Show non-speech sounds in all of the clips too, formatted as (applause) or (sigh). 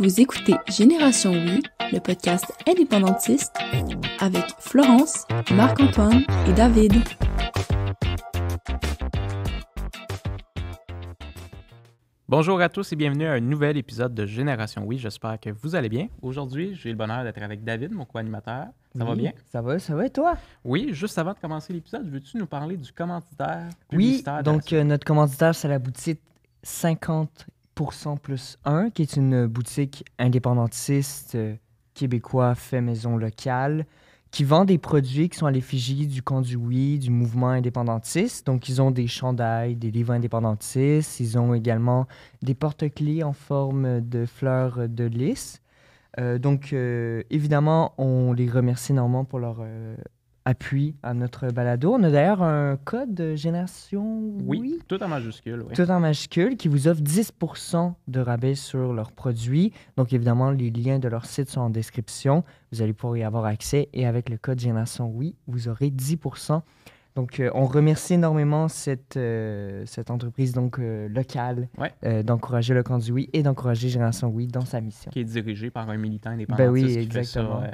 Vous écoutez Génération Oui, le podcast indépendantiste avec Florence, Marc-Antoine et David. Bonjour à tous et bienvenue à un nouvel épisode de Génération Oui. J'espère que vous allez bien. Aujourd'hui, j'ai le bonheur d'être avec David, mon co-animateur. Ça va bien? Ça va, ça va et toi? Oui, juste avant de commencer l'épisode, veux-tu nous parler du commanditaire? Oui, donc euh, notre commanditaire, c'est la boutique 50 100 plus 1, qui est une boutique indépendantiste québécoise euh, québécois fait maison locale, qui vend des produits qui sont à l'effigie du camp du oui, du mouvement indépendantiste. Donc, ils ont des chandails, des livres indépendantistes. Ils ont également des porte-clés en forme de fleurs de lys. Euh, donc, euh, évidemment, on les remercie énormément pour leur appui à notre balado. On a d'ailleurs un code génération. Oui, tout en majuscule. Tout en majuscule qui vous offre 10 de rabais sur leurs produits. Donc, évidemment, les liens de leur site sont en description. Vous allez pouvoir y avoir accès. Et avec le code génération oui, vous aurez 10 donc, euh, on remercie énormément cette, euh, cette entreprise donc, euh, locale d'encourager le camp Oui et d'encourager Génération Oui dans sa mission. Qui est dirigée par un militant indépendant. ben oui, exactement. Qui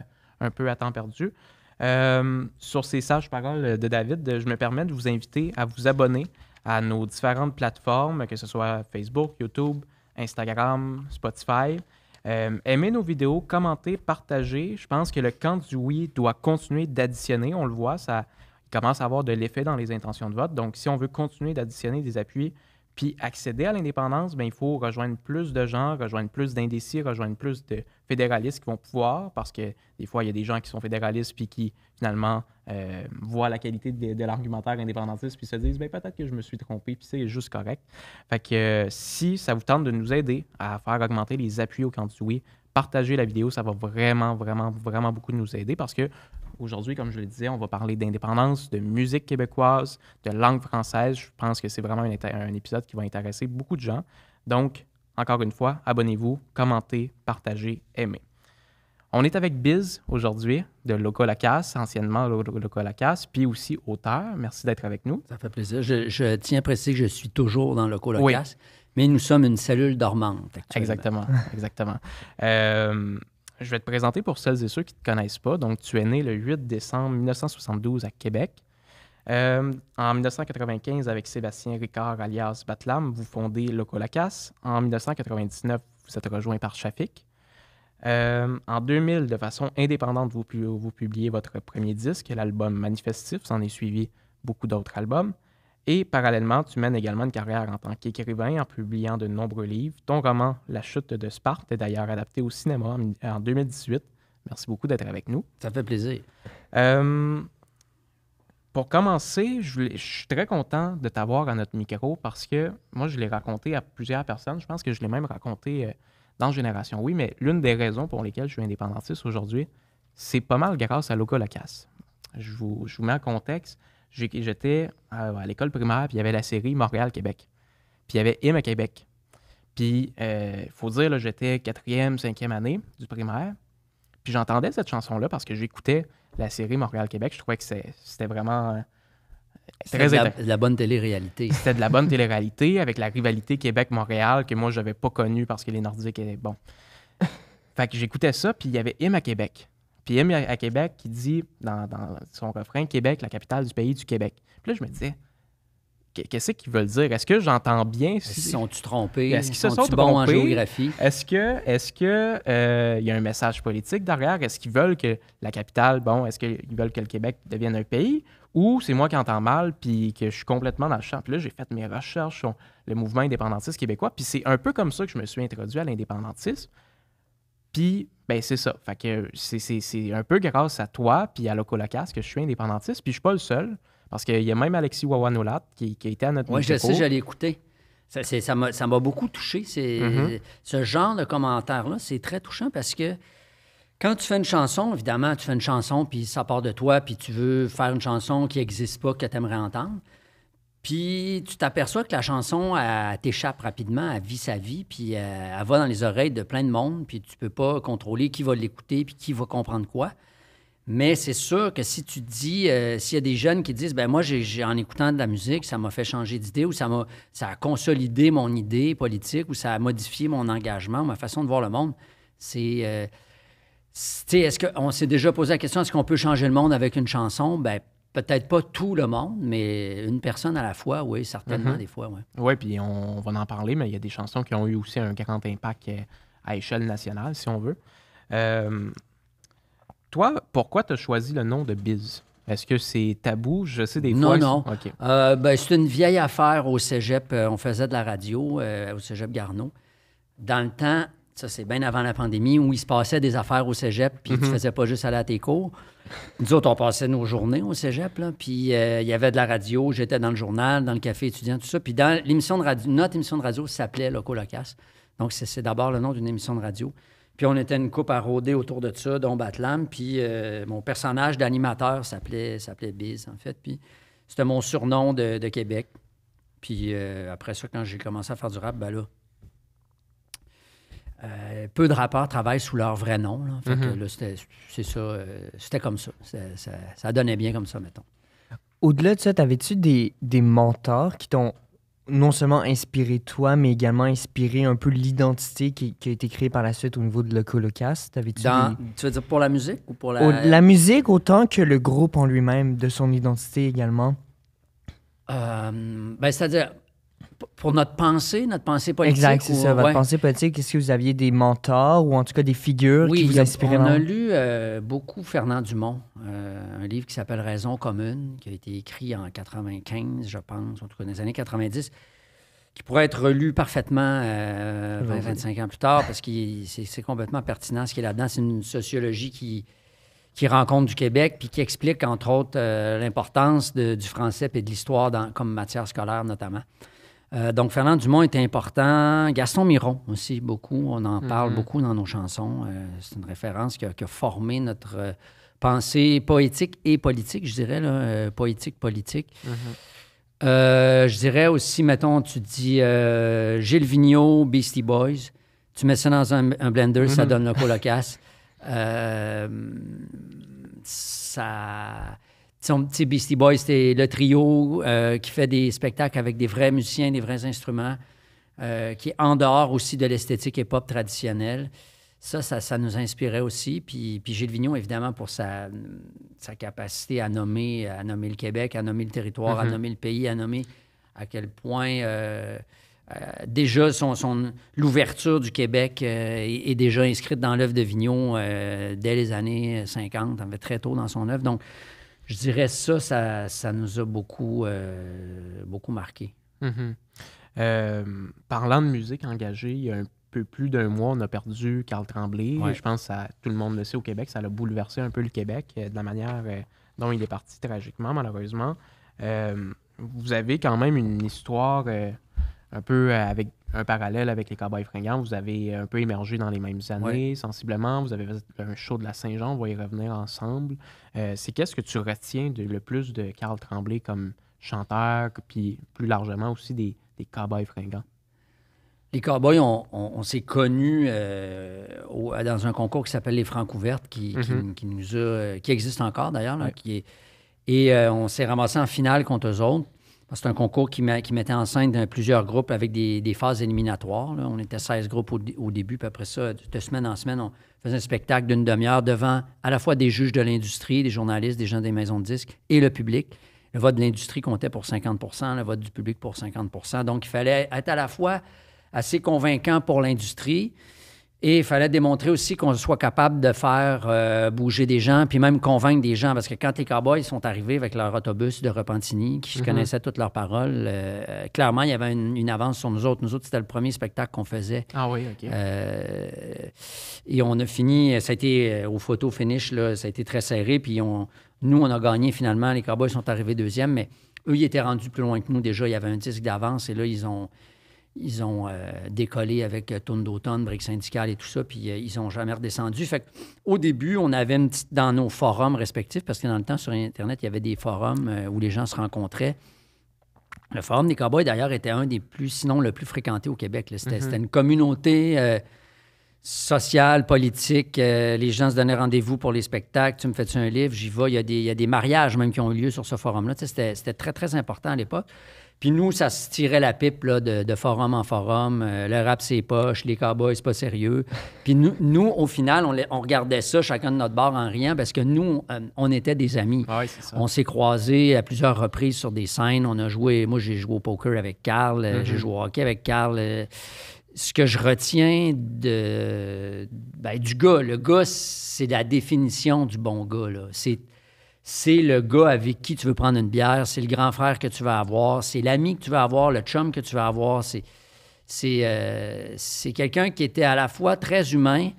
un peu à temps perdu. Euh, sur ces sages paroles de David, je me permets de vous inviter à vous abonner à nos différentes plateformes, que ce soit Facebook, YouTube, Instagram, Spotify. Euh, aimez nos vidéos, commentez, partagez. Je pense que le camp du oui doit continuer d'additionner. On le voit, ça commence à avoir de l'effet dans les intentions de vote. Donc, si on veut continuer d'additionner des appuis, puis accéder à l'indépendance, ben, il faut rejoindre plus de gens, rejoindre plus d'indécis, rejoindre plus de fédéralistes qui vont pouvoir, parce que des fois, il y a des gens qui sont fédéralistes puis qui, finalement, euh, voient la qualité de, l'argumentaire indépendantiste puis se disent ben, peut-être que je me suis trompé, puis c'est juste correct. Fait que euh, si ça vous tente de nous aider à faire augmenter les appuis au camp oui, partagez la vidéo, ça va vraiment, vraiment, vraiment beaucoup nous aider parce que Aujourd'hui, comme je le disais, on va parler d'indépendance, de musique québécoise, de langue française. Je pense que c'est vraiment un, épisode qui va intéresser beaucoup de gens. Donc, encore une fois, abonnez-vous, commentez, partagez, aimez. On est avec Biz aujourd'hui de Loco Lacasse, anciennement Loco Lacasse, puis aussi auteur. Merci d'être avec nous. Ça fait plaisir. Je, tiens à préciser que je suis toujours dans Loco Lacasse, mais nous sommes une cellule dormante. Exactement, (laughs) exactement. Euh, je vais te présenter pour celles et ceux qui ne te connaissent pas. Donc, tu es né le 8 décembre 1972 à Québec. Euh, en 1995, avec Sébastien Ricard alias Batlam, vous fondez Locolacas. En 1999, vous êtes rejoint par Shafik. Euh, en 2000, de façon indépendante, vous, publiez votre premier disque, l'album Manifestif. S'en est suivi beaucoup d'autres albums. Et parallèlement, tu mènes également une carrière en tant qu'écrivain en publiant de nombreux livres. Ton roman La chute de Sparte est d'ailleurs adapté au cinéma en 2018. Merci beaucoup d'être avec nous. Ça fait plaisir. Euh, pour commencer, je, suis très content de t'avoir à notre micro parce que moi, je l'ai raconté à plusieurs personnes. Je pense que je l'ai même raconté euh, dans Génération Oui, mais l'une des raisons pour lesquelles je suis indépendantiste aujourd'hui, c'est pas mal grâce à Loco Lacasse. Je vous, je vous mets en contexte. J'étais à l'école primaire, puis il y avait la série Montréal-Québec. Puis il y avait Im à Québec. Puis, il euh, faut dire, j'étais quatrième, cinquième année du primaire. Puis j'entendais cette chanson-là parce que j'écoutais la série Montréal-Québec. Je trouvais que c'était vraiment euh, très... De la, bonne télé-réalité. (laughs) C'était de la bonne télé-réalité avec la rivalité Québec-Montréal que moi, je n'avais pas connue parce que les Nordiques étaient bon. fait que j'écoutais ça, puis il y avait Im à Québec. Puis il à Québec qui dit dans, son refrain Québec, la capitale du pays du Québec. Puis là, je me disais, qu'est-ce qu'ils veulent dire? Est-ce que j'entends bien? Si... ils sont trompés? Est-ce qu'ils sont, sont bons en géographie? Est-ce qu'il est euh, y a un message politique derrière? Est-ce qu'ils veulent que la capitale, bon, est-ce qu'ils veulent que le Québec devienne un pays? Ou c'est moi qui entends mal puis que je suis complètement dans le champ. Puis là, j'ai fait mes recherches sur le mouvement indépendantiste québécois. Puis c'est un peu comme ça que je me suis introduit à l'indépendantisme. Puis, ben c'est ça. que euh, c'est un peu grâce à toi puis à Lacasse que je suis indépendantiste. Puis je suis pas le seul, parce qu'il y a même Alexis Wawanolat qui, qui a été à notre Oui, je sais, je l'ai Ça m'a beaucoup touché. Mhm. Ce genre de commentaire-là, c'est très touchant parce que quand tu fais une chanson, évidemment, tu fais une chanson, puis ça part de toi, puis tu veux faire une chanson qui n'existe pas, que tu aimerais entendre. Puis tu t'aperçois que la chanson t'échappe rapidement, elle vit sa vie, puis euh, elle, va dans les oreilles de plein de monde, puis tu peux pas contrôler qui va l'écouter, puis qui va comprendre quoi. Mais c'est sûr que si tu dis, euh, s'il y a des jeunes qui disent, ben moi, j'ai, en écoutant de la musique, ça m'a fait changer d'idée ou ça, a consolidé mon idée politique ou ça a modifié mon engagement, ma façon de voir le monde, c'est... Euh, est-ce qu'on s'est déjà posé la question, est-ce qu'on peut changer le monde avec une chanson? Ben, Peut-être pas tout le monde, mais une personne à la fois, oui, certainement, mhm. des fois, oui. Oui, puis on va en parler, mais il y a des chansons qui ont eu aussi un grand impact euh, à échelle nationale, si on veut. Euh, toi, pourquoi tu as choisi le nom de Biz? Est-ce que c'est tabou? Je sais des fois. Non, non. Euh, ben, c'est une vieille affaire au cégep. On faisait de la radio au cégep Garneau. Dans le temps, ça c'est bien avant la pandémie, où il se passait des affaires au cégep, puis mm ne tu mhm. faisais pas juste aller à tes cours. Nous autres, on passait nos journées au cégep, là, puis euh, il y avait de la radio, j'étais dans le journal, dans le café étudiant, tout ça. Puis dans l'émission de radio, notre émission de radio s'appelait Loco-Locasse, Donc, c'est d'abord le nom d'une émission de radio. Puis on était une coupe à rôder autour de ça, dont Batlam. Puis euh, mon personnage d'animateur s'appelait Biz, en fait. Puis c'était mon surnom de, Québec. Puis euh, après ça, quand j'ai commencé à faire du rap, ben là, euh, peu de rappeurs travaillent sous leur vrai nom. Mhm. Euh, c'était, comme ça. ça. donnait bien comme ça, mettons. Au-delà de ça, t'avais-tu des, mentors qui t'ont non seulement inspiré toi, mais également inspiré un peu l'identité qui, a été créée par la suite au niveau de le T'avais-tu veux dire pour la musique ou pour la... la musique autant que le groupe en lui-même, de son identité également. Euh, ben, c'est-à-dire, pour notre pensée, notre pensée politique. Exact, c'est ça. Votre pensée politique, est-ce que vous aviez des mentors ou en tout cas des figures qui vous inspiraient? on a lu euh, beaucoup Fernand Dumont, euh, un livre qui s'appelle Raison commune, qui a été écrit en 95, je pense, en tout cas dans les années 90, qui pourrait être relu parfaitement 20, euh, 25 ans plus tard parce que c'est complètement pertinent ce qui est là-dedans. C'est une sociologie qui, rencontre du Québec, puis qui explique, entre autres, l'importance du français et de l'histoire comme matière scolaire, notamment. Euh, donc, Fernand Dumont est important. Gaston Miron aussi, beaucoup. On en parle mhm. beaucoup dans nos chansons. Euh, c'est une référence qui a, formé notre euh, pensée poétique et politique, je dirais, là, poétique, politique. Mhm. je dirais aussi, mettons, tu dis Gilles Vigneault, Beastie Boys. Tu mets ça dans un, blender, ça mhm. donne le colocasse. (laughs) ça son petit Beastie Boys, c'était le trio euh, qui fait des spectacles avec des vrais musiciens, des vrais instruments, euh, qui est en dehors aussi de l'esthétique hip-hop traditionnelle. Ça, ça, nous inspirait aussi. Puis, puis Gilles Vignon, évidemment, pour sa, capacité à nommer, à nommer le Québec, à nommer le territoire, à mm-hmm. nommer le pays, à nommer à quel point euh, déjà son, son l'ouverture du Québec est, déjà inscrite dans l'œuvre de Vignon dès les années 50, très tôt dans son œuvre. Donc, je dirais ça, ça, ça nous a beaucoup, euh, beaucoup marqué. Mm-hmm. Euh, parlant de musique engagée, il y a un peu plus d'un mois, on a perdu Carl Tremblay. Je pense que tout le monde le sait au Québec, ça a bouleversé un peu le Québec euh, de la manière euh, dont il est parti tragiquement, malheureusement. vous avez quand même une histoire un peu avec un parallèle avec les Cowboys fringants. Vous avez un peu émergé dans les mêmes années, sensiblement. Vous avez fait un show de la Saint-Jean, on va y revenir ensemble. Euh, c'est qu'est-ce que tu retiens de, le plus de Carl Tremblay comme chanteur, puis plus largement aussi des, des Cowboys fringants? Les Cowboys, on, on, s'est connus euh, dans un concours qui s'appelle Les Francs ouvertes, qui, mm-hmm. nous euh, qui existe encore d'ailleurs, qui est, et on s'est ramassé en finale contre eux autres. C'est un concours qui, mettait en scène plusieurs groupes avec des, phases éliminatoires. On était 16 groupes au, au, début, puis après ça, de semaine en semaine, on faisait un spectacle d'une demi-heure devant à la fois des juges de l'industrie, des journalistes, des gens des maisons de disques et le public. Le vote de l'industrie comptait pour 50 le vote du public pour 50 Donc, il fallait être à la fois assez convaincant pour l'industrie, et il fallait démontrer aussi qu'on soit capable de faire euh, bouger des gens, puis même convaincre des gens. Parce que quand les cowboys sont arrivés avec leur autobus de Repentigny, qui mhm. connaissaient toutes leurs paroles, euh, clairement, il y avait une, avance sur nous autres. Nous autres, c'était le premier spectacle qu'on faisait. Ah oui, OK. Euh, et on a fini, ça a été au photo finish, là, ça a été très serré. Puis on, nous, on a gagné finalement. Les cowboys sont arrivés deuxième, mais eux, ils étaient rendus plus loin que nous déjà. Il y avait un disque d'avance et là, ils ont, ils ont euh, décollé avec euh, Tourne d'automne, Brique syndicale et tout ça, puis euh, ils n'ont jamais redescendu. Fait au début, on avait dans nos forums respectifs, parce que dans le temps, sur Internet, il y avait des forums où les gens se rencontraient. Le forum des Cowboys, d'ailleurs, était un des plus, sinon le plus fréquenté au Québec. Mm-hmm. C'était une communauté sociale, politique. les gens se donnaient rendez-vous pour les spectacles. Tu me fais-tu un livre? J'y vais. il y, a des, mariages même qui ont eu lieu sur ce forum-là. C'était très, très important à l'époque. Puis nous, ça se tirait la pipe de, forum en forum. Euh, le rap, c'est poche. Les cowboys, c'est pas sérieux. (laughs) Puis nous, nous, au final, on, regardait ça chacun de notre bar en rien, parce que nous, euh, on, était des amis. Ah on s'est croisés à plusieurs reprises sur des scènes. On a joué... Moi, j'ai joué au poker avec Carl. Euh, j'ai mm-hmm. joué au hockey avec Carl. ce que je retiens de, ben, du gars, le gars, c'est la définition du bon gars. C'est c'est le gars avec qui tu veux prendre une bière, c'est le grand frère que tu vas avoir, c'est l'ami que tu vas avoir, le chum que tu vas avoir. C'est, c'est, euh, quelqu'un qui était à la fois très humain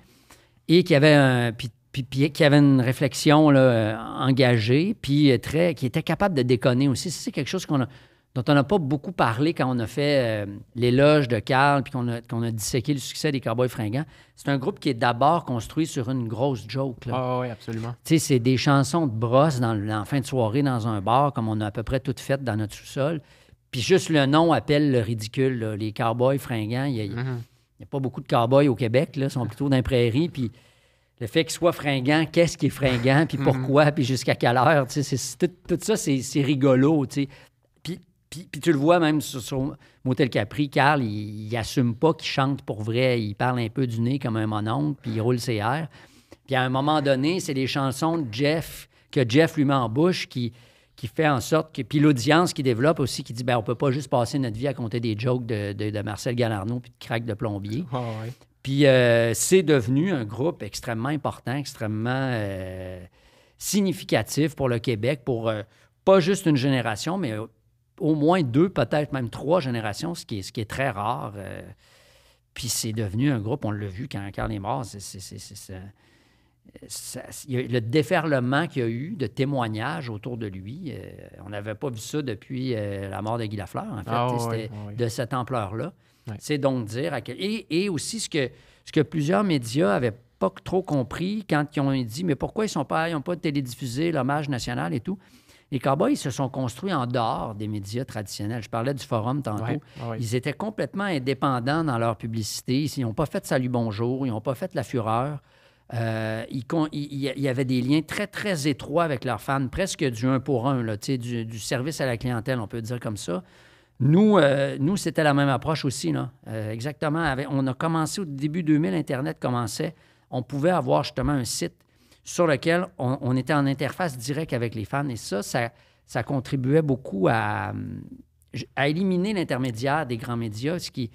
et qui avait, un, qui avait une réflexion là, engagée, puis euh, très, qui était capable de déconner aussi. C'est quelque chose qu'on a dont on n'a pas beaucoup parlé quand on a fait euh, l'éloge de Carl puis qu'on a, disséqué le succès des Cowboys fringants. C'est un groupe qui est d'abord construit sur une grosse joke. Là. Ah oui, absolument. c'est des chansons de brosse dans, en fin de soirée dans un bar, comme on a à peu près toutes faites dans notre sous-sol. Puis juste le nom appelle le ridicule. Les Cowboys fringants, il n'y mm-hmm. a, pas beaucoup de cowboys au Québec. Là. Ils sont plutôt dans les prairies. Puis le fait qu'ils soient fringants, qu'est-ce qui est fringant, puis mm-hmm. pourquoi, puis jusqu'à quelle heure, tout, tout, ça, c'est rigolo, tu sais. Puis, tu le vois même sur, Motel Capri, Carl, il, assume pas qu'il chante pour vrai. Il parle un peu du nez comme un mononcle, puis il roule ses airs. Puis à un moment donné, c'est les chansons de Jeff, que Jeff lui met en bouche, qui, qui fait en sorte que. Puis l'audience qui développe aussi, qui dit ben on peut pas juste passer notre vie à compter des jokes de, Marcel Galarneau puis de craque de plombier. Ah, puis euh, c'est devenu un groupe extrêmement important, extrêmement euh, significatif pour le Québec, pour. Euh, pas juste une génération, mais au moins deux, peut-être même trois générations, ce qui est, ce qui est très rare. Euh, puis c'est devenu un groupe, on l'a vu quand Carl est mort, c'est, le déferlement qu'il y a eu de témoignages autour de lui, euh, on n'avait pas vu ça depuis euh, la mort de Guy Lafleur, en fait. Ah c'était de cette ampleur-là. C'est donc dire et, aussi ce que, ce que plusieurs médias avaient pas trop compris quand ils ont dit mais pourquoi ils sont pas, ils pas télédiffusé l'hommage national et tout les ils se sont construits en dehors des médias traditionnels. Je parlais du forum tantôt. Ils étaient complètement indépendants dans leur publicité. Ils n'ont pas fait Salut Bonjour, ils n'ont pas fait La Fureur. Euh, il, y avait des liens très, très étroits avec leurs fans, presque du un pour un, du, service à la clientèle, on peut dire comme ça. Nous, euh, nous c'était la même approche aussi. Là. Euh, exactement. on a commencé au début 2000, Internet commençait. On pouvait avoir justement un site sur lequel on, était en interface directe avec les fans. Et ça, ça, contribuait beaucoup à, hum, à éliminer l'intermédiaire des grands médias, ce qui,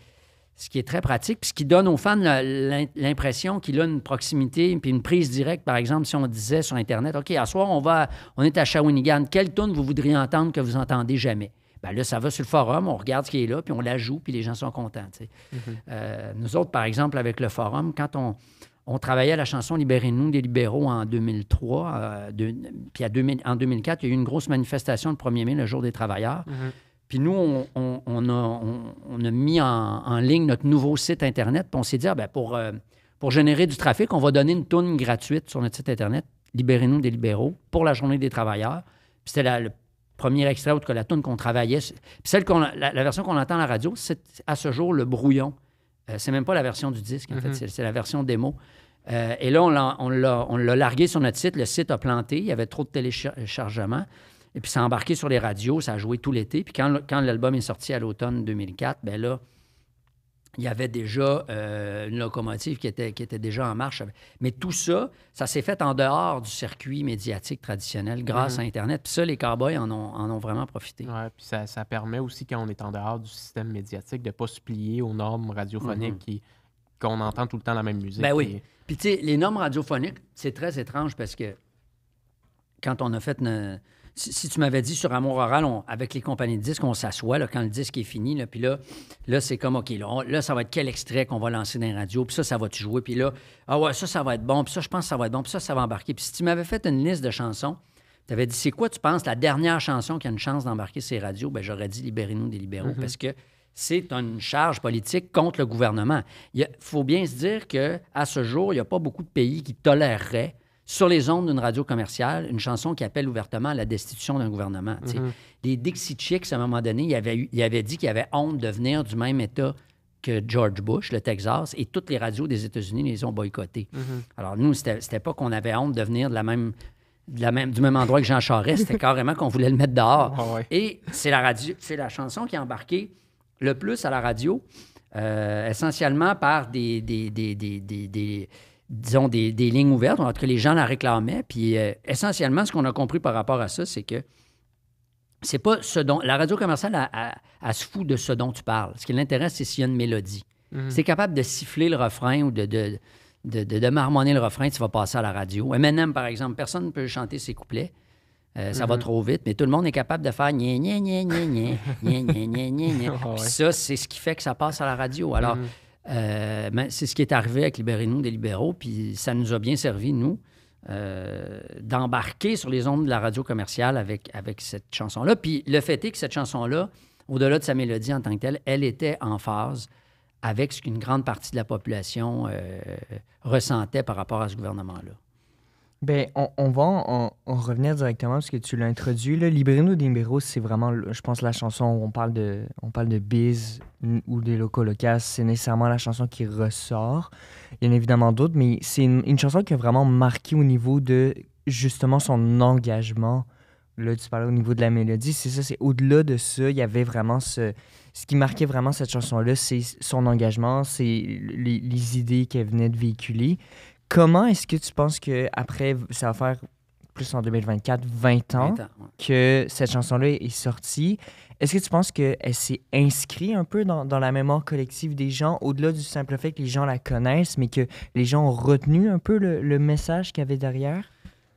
ce qui est très pratique, puis ce qui donne aux fans l'impression qu'il a une proximité, puis une prise directe. Par exemple, si on disait sur Internet, OK, à soir, on, va, on est à Shawinigan, quelle tune vous voudriez entendre que vous n'entendez jamais? Bien là, ça va sur le forum, on regarde ce qui est là, puis on la joue, puis les gens sont contents. Mm-hmm. Euh, nous autres, par exemple, avec le forum, quand on, on travaillait à la chanson Libérez-nous des libéraux en 2003. Euh, puis en 2004, il y a eu une grosse manifestation le 1er mai, le jour des travailleurs. Mhm. Puis nous, on, a, mis en, ligne notre nouveau site Internet. Puis on s'est dit, ah, ben, pour, euh, pour générer du trafic, on va donner une tourne gratuite sur notre site Internet, Libérez-nous des libéraux, pour la journée des travailleurs. Puis c'était le premier extrait, autre que la tourne qu'on travaillait. Puis celle qu'on, la, version qu'on entend à la radio, c'est à ce jour le brouillon. Euh, c'est même pas la version du disque, en fait, mhm. c'est, la version démo. Euh, et là, on l'a largué sur notre site. Le site a planté. Il y avait trop de téléchargements. Et puis, ça a embarqué sur les radios. Ça a joué tout l'été. Puis, quand, l'album est sorti à l'automne 2004, ben là, il y avait déjà euh, une locomotive qui était, qui était déjà en marche. Mais tout ça, ça s'est fait en dehors du circuit médiatique traditionnel grâce mhm. à Internet. Puis ça, les cowboys en ont, en ont vraiment profité. Oui, puis ça, permet aussi, quand on est en dehors du système médiatique, de ne pas se plier aux normes radiophoniques mhm. qui qu'on entend tout le temps la même musique. Ben oui. Puis, tu sais, les normes radiophoniques, c'est très étrange parce que quand on a fait. Une... Si, tu m'avais dit sur Amour Oral, avec les compagnies de disques, on s'assoit quand le disque est fini. Là, puis là, là c'est comme, OK, là, ça va être quel extrait qu'on va lancer dans les radios. Puis ça, ça va-tu jouer? Puis là, ah ouais, ça, ça va être bon. Puis ça, je pense que ça va être bon. Puis ça, ça va embarquer. Puis si tu m'avais fait une liste de chansons, tu avais dit, c'est quoi, tu penses, la dernière chanson qui a une chance d'embarquer ces radios? Bien, j'aurais dit Libérez-nous des libéraux mm-hmm. parce que c'est une charge politique contre le gouvernement. Il faut bien se dire qu'à ce jour, il n'y a pas beaucoup de pays qui toléreraient sur les ondes d'une radio commerciale une chanson qui appelle ouvertement à la destitution d'un gouvernement. Les mm-hmm. Dixie Chicks, à un moment donné, il avait, il avait dit qu'ils avaient honte de venir du même État que George Bush, le Texas, et toutes les radios des États-Unis les ont boycottées. Mm-hmm. Alors nous, c'était pas qu'on avait honte de venir de la même du même endroit que Jean Charest. C'était (laughs) carrément qu'on voulait le mettre dehors. Ah et c'est la, radio, c'est la chanson qui a embarqué le plus à la radio, euh, essentiellement par des, disons, des, lignes ouvertes. entre les gens la réclamaient. Puis euh, essentiellement, ce qu'on a compris par rapport à ça, c'est que c'est pas ce dont. La radio commerciale, a, se fout de ce dont tu parles. Ce qui l'intéresse, c'est s'il y a une mélodie. Mhm. C'est capable de siffler le refrain ou de, de, de, marmonner le refrain, tu vas passer à la radio. M&M, par exemple, personne ne peut chanter ses couplets ça va trop vite, mais tout le monde est capable de faire nien, nien, nien, Puis Ça, c'est ce qui fait que ça passe à la radio. Alors, c'est ce qui est arrivé avec Libérez-nous des libéraux, puis ça nous a bien servi, nous, d'embarquer sur les ondes de la radio commerciale avec, avec cette chanson-là. Puis le fait est que cette chanson-là, au-delà de sa mélodie en tant que telle, elle était en phase avec ce qu'une grande partie de la population ressentait par rapport à ce gouvernement-là. Ben, on, va en, revenir directement parce que tu l'as introduit. Là. Librino Dimbero, c'est vraiment, je pense, la chanson où on parle de, on parle de biz ou des locaux C'est nécessairement la chanson qui ressort. Il y en a évidemment d'autres, mais c'est une, chanson qui a vraiment marqué au niveau de justement son engagement. Là, tu parlais au niveau de la mélodie. C'est ça, c'est au-delà de ça, il y avait vraiment ce. Ce qui marquait vraiment cette chanson-là, c'est son engagement, c'est les, les idées qu'elle venait de véhiculer. Comment est-ce que tu penses que après ça va faire plus en 2024, 20 ans, que cette chanson-là est sortie. Est-ce que tu penses qu'elle s'est inscrite un peu dans, la mémoire collective des gens, au-delà du simple fait que les gens la connaissent, mais que les gens ont retenu un peu le, message qu'il y avait derrière?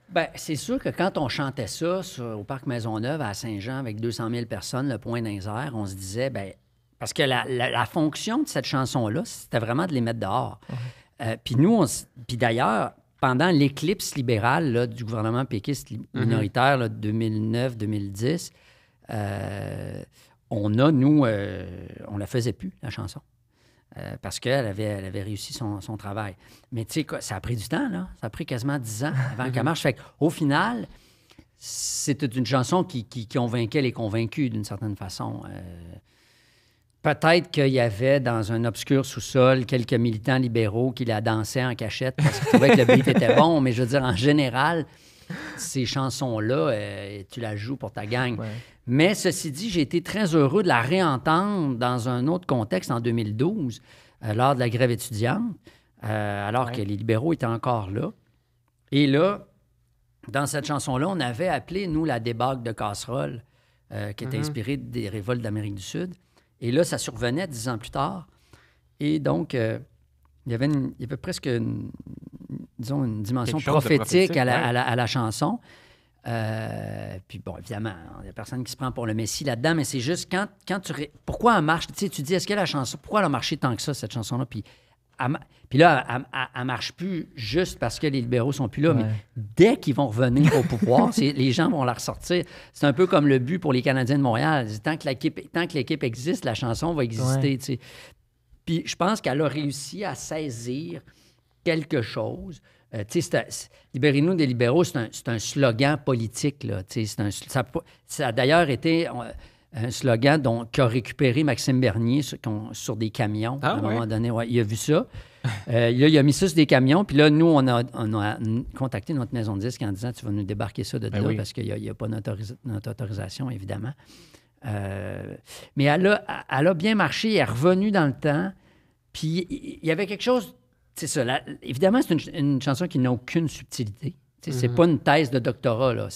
Bien, c'est sûr que quand on chantait ça au Parc Maisonneuve à Saint-Jean avec 200 000 personnes, le point d'un on se disait, ben parce que la, fonction de cette chanson-là, c'était vraiment de les mettre dehors. Euh, puis nous, puis d'ailleurs, pendant l'éclipse libérale du gouvernement péquiste mhm. minoritaire de 2009-2010, euh, on a, nous, euh, on la faisait plus, la chanson. parce qu'elle avait, elle avait réussi son, travail. Mais tu sais, ça a pris du temps, Ça a pris quasiment dix ans avant qu'elle (laughs) marche. Fait au final, c'était une chanson qui, qui, convainquait les convaincus d'une certaine façon. Peut-être qu'il y avait dans un obscur sous-sol quelques militants libéraux qui la dansaient en cachette parce qu'ils trouvaient que le beat était bon, mais je veux dire, en général, ces chansons-là, euh, tu la joues pour ta gang. Mais ceci dit, j'ai été très heureux de la réentendre dans un autre contexte en 2012, euh, lors de la grève étudiante, euh, alors que les libéraux étaient encore là. Et là, dans cette chanson-là, on avait appelé, nous, la débâcle de casserole, qui était mm-hmm. inspirée des révoltes d'Amérique du Sud. Et là, ça survenait dix ans plus tard. Et donc, euh, il, y avait presque une, disons, une dimension prophétique, à, la, chanson. Euh, puis bon, évidemment, il n'y a personne qui se prend pour le Messie là-dedans, mais c'est juste quand, quand tu... Pourquoi elle marche? Tu, tu dis, est-ce que la chanson... Pourquoi elle a marché tant que ça, cette chanson-là? Puis puis là, elle ne marche plus juste parce que les libéraux sont plus là, mais dès qu'ils vont revenir au pouvoir, (laughs) les gens vont la ressortir. C'est un peu comme le but pour les Canadiens de Montréal. Tant que l'équipe existe, la chanson va exister. Puis je pense qu'elle a réussi à saisir quelque chose. Euh, Libérez-nous des libéraux, c'est un, slogan politique. ça, a d'ailleurs été un slogan dont, qu'a récupéré Maxime Bernier sur, des camions. Ah à un moment donné, il a vu ça. Euh, il a mis ça sur des camions. Puis là, nous, on a, contacté notre maison de disque en disant Tu vas nous débarquer ça de ben là parce qu'il n'y a, pas notre, autorisation, évidemment. Euh, mais elle a, bien marché, elle est revenue dans le temps. Puis il y avait quelque chose. C'est ça. évidemment, c'est une, chanson qui n'a aucune subtilité. C'est mm-hmm. pas une thèse de doctorat. là.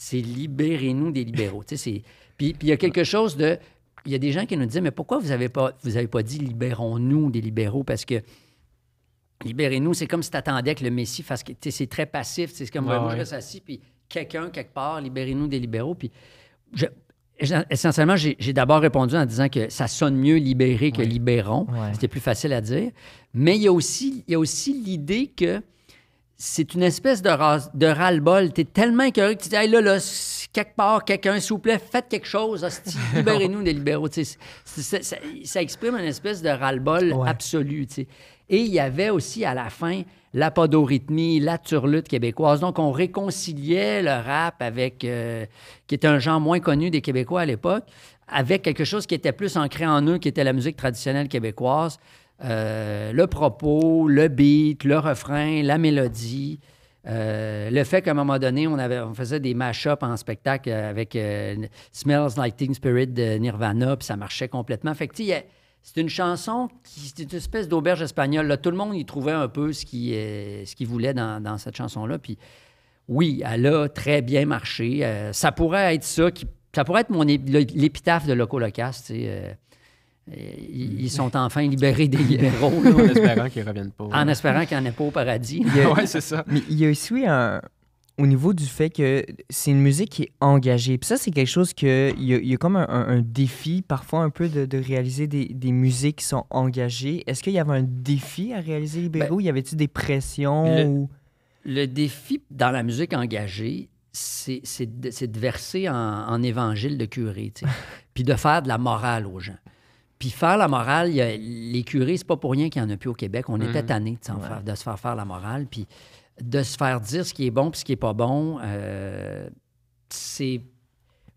C'est, libérez-nous des libéraux. c'est puis, il y a quelque chose de. Il y a des gens qui nous disent Mais pourquoi vous n'avez pas, pas dit libérons-nous des libéraux Parce que libérez-nous, c'est comme si tu attendais que le Messie fasse. Tu sais, C'est très passif. C'est comme moi, je reste assis, puis quelqu'un, quelque part, libérez-nous des libéraux. Puis essentiellement, j'ai d'abord répondu en disant que ça sonne mieux libérer que libérons. C'était plus facile à dire. Mais il y a aussi, il y a aussi l'idée que c'est une espèce de, ras, de ras-le-bol. T'es tellement écœuré que tu dis, hey, là, là, quelque part, quelqu'un, s'il vous plaît, faites quelque chose, (laughs) libérez-nous des libéraux. ça, exprime une espèce de ras-le-bol absolu. Et il y avait aussi, à la fin, la podorythmie, la turlute québécoise. Donc, on réconciliait le rap avec, euh, qui était un genre moins connu des Québécois à l'époque, avec quelque chose qui était plus ancré en eux, qui était la musique traditionnelle québécoise. Euh, le propos, le beat, le refrain, la mélodie. Euh, le fait qu'à un moment donné, on, avait, faisait des mash-ups en spectacle avec euh, Smells Like Teen Spirit de Nirvana, puis ça marchait complètement. Fait c'est une chanson qui est une espèce d'auberge espagnole. tout le monde y trouvait un peu ce qu'il voulait dans, cette chanson-là. Puis oui, elle a très bien marché. ça pourrait être ça Ça pourrait être mon l'épitaphe de Loco Locast. Euh, ils, sont enfin libérés des (laughs) libéraux. en espérant qu'ils ne reviennent pas. En espérant qu'ils en pas au paradis. (laughs) oui, (laughs) c'est ça. Mais il y a aussi un, au niveau du fait que c'est une musique qui est engagée. Puis ça, c'est quelque chose qu'il y, a comme un, défi parfois un peu de, réaliser des, musiques qui sont engagées. Est-ce qu'il y avait un défi à réaliser Libéraux? Ben, il y avait-il des pressions? Le, défi dans la musique engagée, c'est de, verser en, en, évangile de curé, puis de faire de la morale aux gens. Puis faire la morale, les curés, c'est pas pour rien qu'il n'y en a plus au Québec. On était mhm. tannés de, se faire faire la morale, puis de se faire dire ce qui est bon puis ce qui est pas bon. Euh, c'est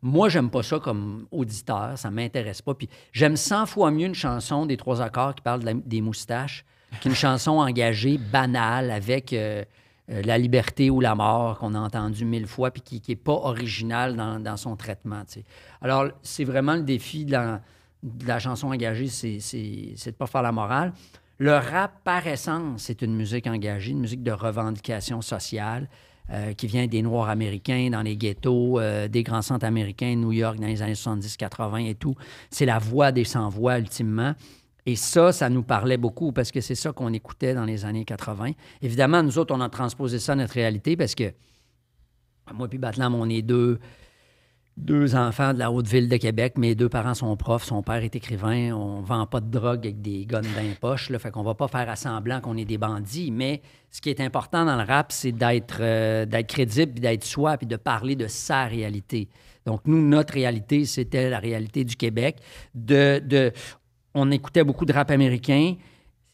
moi, j'aime pas ça comme auditeur, ça m'intéresse pas. Puis j'aime 100 fois mieux une chanson des trois accords qui parle des moustaches qu'une (laughs) chanson engagée, banale, avec euh, euh, la liberté ou la mort qu'on a entendue mille fois, puis qui n'est pas originale dans, son traitement. Alors, c'est vraiment le défi dans la chanson engagée, c'est de ne pas faire la morale. Le rap, par essence, c'est une musique engagée, une musique de revendication sociale euh, qui vient des Noirs américains dans les ghettos, euh, des grands centres américains, New York dans les années 70-80 et tout. C'est la voix des sans-voix, ultimement. Et ça, ça nous parlait beaucoup parce que c'est ça qu'on écoutait dans les années 80. Évidemment, nous autres, on a transposé ça à notre réalité parce que moi et Batlam, on est deux deux enfants de la haute ville de Québec. Mes deux parents sont profs, son père est écrivain. On vend pas de drogue avec des guns dans poche. Là, fait qu'on va pas faire à semblant qu'on est des bandits. Mais ce qui est important dans le rap, c'est d'être euh, crédible, d'être soi, puis de parler de sa réalité. Donc, nous, notre réalité, c'était la réalité du Québec. De, on écoutait beaucoup de rap américain.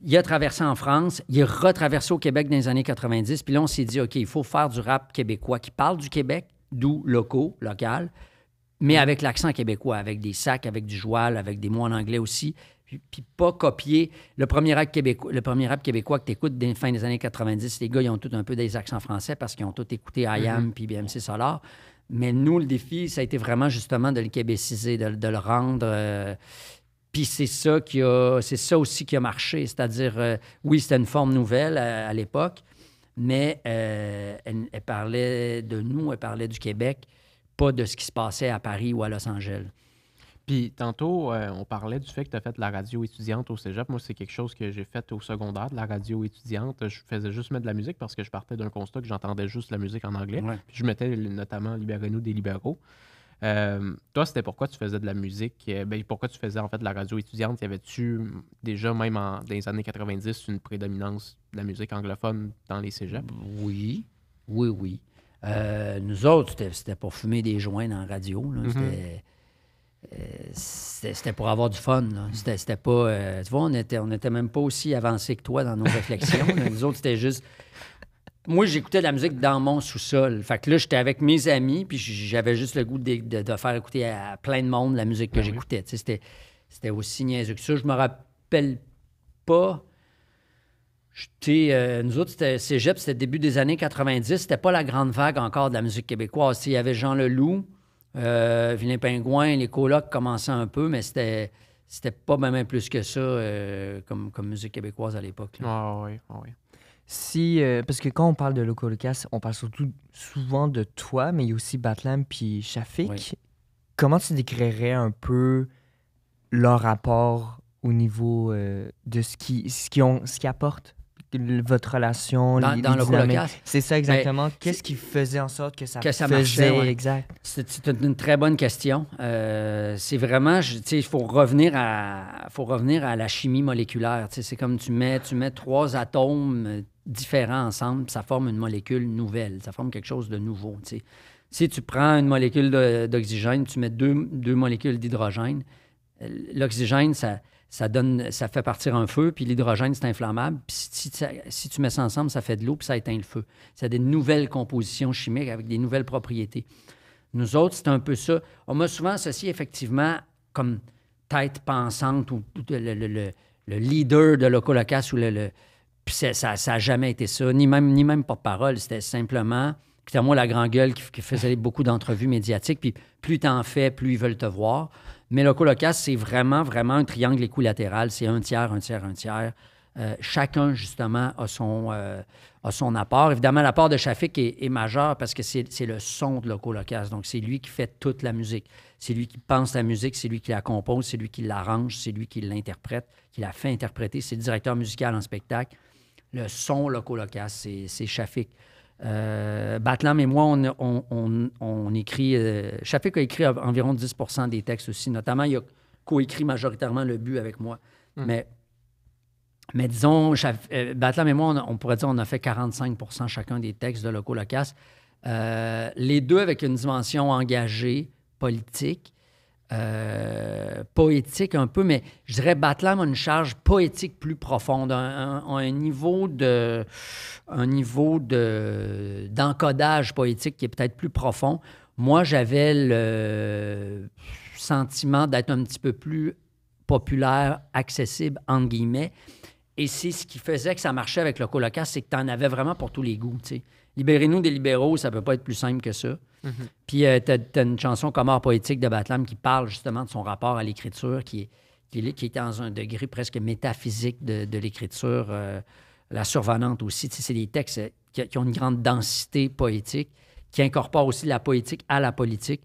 Il a traversé en France, il a retraversé au Québec dans les années 90. Puis là, on s'est dit, OK, il faut faire du rap québécois qui parle du Québec, d'où locaux, local, mais avec l'accent québécois, avec des sacs, avec du joual, avec des mots en anglais aussi, puis, pas copier le premier rap québécois, le premier rap québécois que tu écoutes des fin des années 90. Les gars, ils ont tous un peu des accents français parce qu'ils ont tous écouté I Am mm-hmm. puis BMC Solar. Mais nous, le défi, ça a été vraiment justement de le québéciser, de, le rendre. Euh, puis c'est ça qui a, c'est ça aussi qui a marché. C'est-à-dire, euh, oui, c'était une forme nouvelle euh, à l'époque, mais euh, elle, parlait de nous, elle parlait du Québec, pas de ce qui se passait à Paris ou à Los Angeles. Puis tantôt, euh, on parlait du fait que tu as fait de la radio étudiante au cégep. Moi, c'est quelque chose que j'ai fait au secondaire, de la radio étudiante. Je faisais juste mettre de la musique parce que je partais d'un constat que j'entendais juste la musique en anglais. Puis je mettais notamment Libérez-nous des libéraux. Euh, toi, c'était pourquoi tu faisais de la musique? Euh, ben, pourquoi tu faisais en fait de la radio étudiante? Y avait-tu déjà, même dans les années 90, une prédominance de la musique anglophone dans les cégeps? Oui, oui, oui. Euh, nous autres, c'était pour fumer des joints dans la radio. Mm-hmm. C'était pour avoir du fun. C'était pas. tu vois, on n'était on était même pas aussi avancé que toi dans nos réflexions. (laughs) Nous autres, c'était juste moi, j'écoutais de la musique dans mon sous-sol. Fait que là, j'étais avec mes amis, puis j'avais juste le goût de, faire écouter à plein de monde la musique que ben j'écoutais. C'était, c'était aussi niaiseux que ça. Je me rappelle pas. Euh, nous autres, c'était cégep, c'était début des années 90. C'était pas la grande vague encore de la musique québécoise. Il y avait Jean Leloup, euh, Vilain Pingouin, les colocs commençaient un peu, mais c'était c'était pas même plus que ça euh, comme, comme musique québécoise à l'époque. Ah oui, ah oui si euh, parce que quand on parle de Loco Lucas, on parle surtout souvent de toi, mais il y a aussi Batlam puis Shafik. Comment tu décrirais un peu leur rapport au niveau euh, de ce qui ce ont ce votre relation, dans, le C'est ça exactement. Qu'est-ce qui faisait en sorte que ça, que exact? C'est une, très bonne question. Euh, c'est vraiment, il faut revenir à, faut revenir à la chimie moléculaire. C'est comme tu mets, tu mets trois atomes euh, différents ensemble, ça forme une molécule nouvelle, ça forme quelque chose de nouveau. Si tu prends une molécule d'oxygène, tu mets deux, deux molécules d'hydrogène, euh, l'oxygène, ça ça donne, ça fait partir un feu, puis l'hydrogène, c'est inflammable. Puis si, tu mets ça ensemble, ça fait de l'eau, puis ça éteint le feu. C'est des nouvelles compositions chimiques avec des nouvelles propriétés. Nous autres, c'est un peu ça. On m'a souvent associé effectivement comme tête pensante ou, le, leader de l'Ocolocasse ou puis ça n'a jamais été ça, ni même, ni même porte-parole. C'était simplement c'était moi la grande gueule qui, faisait beaucoup d'entrevues médiatiques. Puis plus tu en fais, plus ils veulent te voir. Mais le colocasse, c'est vraiment, vraiment un triangle équilatéral. C'est un tiers, un tiers, un tiers. Euh, chacun, justement, a son, euh, son apport. Évidemment, l'apport de Shafik est, majeur parce que c'est le son de colocasse. Donc, c'est lui qui fait toute la musique. C'est lui qui pense la musique, c'est lui qui la compose, c'est lui qui l'arrange, c'est lui qui l'interprète, qui la fait interpréter. C'est le directeur musical en spectacle. Le son, l'Ocolocasse, c'est Shafik. Euh, Batlam et moi, on, on, écrit. Chafik euh, a écrit environ 10 des textes aussi. Notamment, il a coécrit majoritairement le but avec moi. Hmm. Mais, disons, euh, Batlam et moi, on, pourrait dire on a fait 45 chacun des textes de Loco Locas. les deux avec une dimension engagée, politique, euh, poétique un peu, mais je dirais Batlam a une charge poétique plus profonde, un, niveau de un niveau de d'encodage poétique qui est peut-être plus profond. Moi, j'avais le sentiment d'être un petit peu plus populaire, accessible, entre guillemets, et c'est ce qui faisait que ça marchait avec le colocat, c'est que tu en avais vraiment pour tous les goûts. Libérez-nous des libéraux, ça peut pas être plus simple que ça. Mhm. Puis euh, t'as, une chanson comme art poétique de Batlam qui parle justement de son rapport à l'écriture, qui est, qui dans un degré presque métaphysique de, l'écriture. Euh, la survenante aussi, c'est des textes euh, qui, ont une grande densité poétique, qui incorporent aussi la poétique à la politique.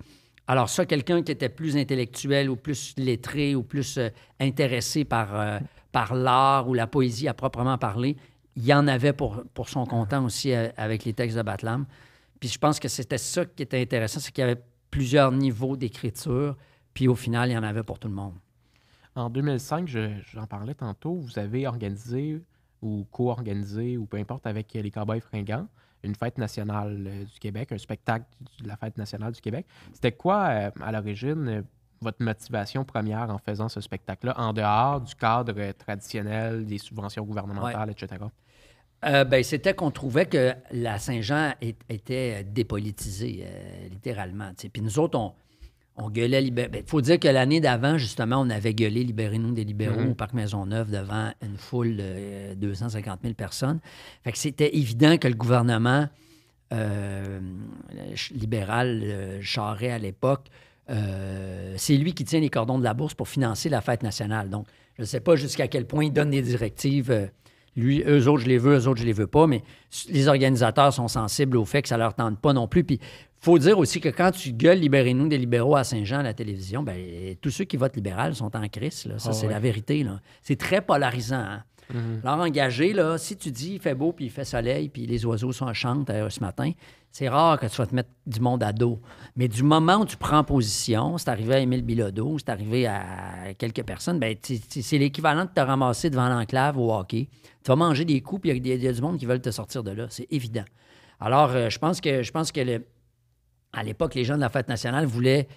Alors ça, quelqu'un qui était plus intellectuel ou plus lettré ou plus intéressé par par l'art ou la poésie à proprement parler, il y en avait pour, pour son content aussi euh, avec les textes de Batlam. Puis je pense que c'était ça qui était intéressant, c'est qu'il y avait plusieurs niveaux d'écriture, puis au final, il y en avait pour tout le monde. En 2005, j'en parlais tantôt, vous avez organisé ou co-organisé, ou peu importe, avec les Cowboys fringants, une fête nationale euh, du Québec, un spectacle de la fête nationale du Québec. C'était quoi, euh, à l'origine, votre motivation première en faisant ce spectacle-là, en dehors du cadre traditionnel des subventions gouvernementales, etc.? Euh, ben, c'était qu'on trouvait que la Saint-Jean était dépolitisée, euh, littéralement. Puis nous autres, on, gueulait. Il ben, faut dire que l'année d'avant, justement, on avait gueulé Libérez-nous des libéraux mm-hmm. au Parc Maisonneuve devant une foule de 250 euh, 000 personnes. Fait que c'était évident que le gouvernement euh, libéral, charrait à l'époque, euh, c'est lui qui tient les cordons de la bourse pour financer la fête nationale. Donc, je ne sais pas jusqu'à quel point il donne des directives. Euh, lui, eux autres, je les veux, eux autres, je les veux pas, mais les organisateurs sont sensibles au fait que ça leur tente pas non plus. Puis, faut dire aussi que quand tu gueules Libérez-nous des libéraux à Saint-Jean à la télévision, ben, tous ceux qui votent libéral sont en crise. Ça, ah c'est la vérité. C'est très polarisant. Hein. Mm-hmm. Alors, engagé, là, si tu dis il fait beau, puis il fait soleil, puis les oiseaux sont, en chant. Euh, ce matin, c'est rare que tu vas te mettre du monde à dos. Mais du moment où tu prends position, c'est arrivé à Émile Bilodeau, c'est arrivé à quelques personnes, ben, c'est l'équivalent de te ramasser devant l'enclave au hockey. Tu vas manger des coups, puis il y, a du monde qui veulent te sortir de là. C'est évident. Alors, euh, je pense que, je pense à l'époque, les gens de la fête nationale voulaient,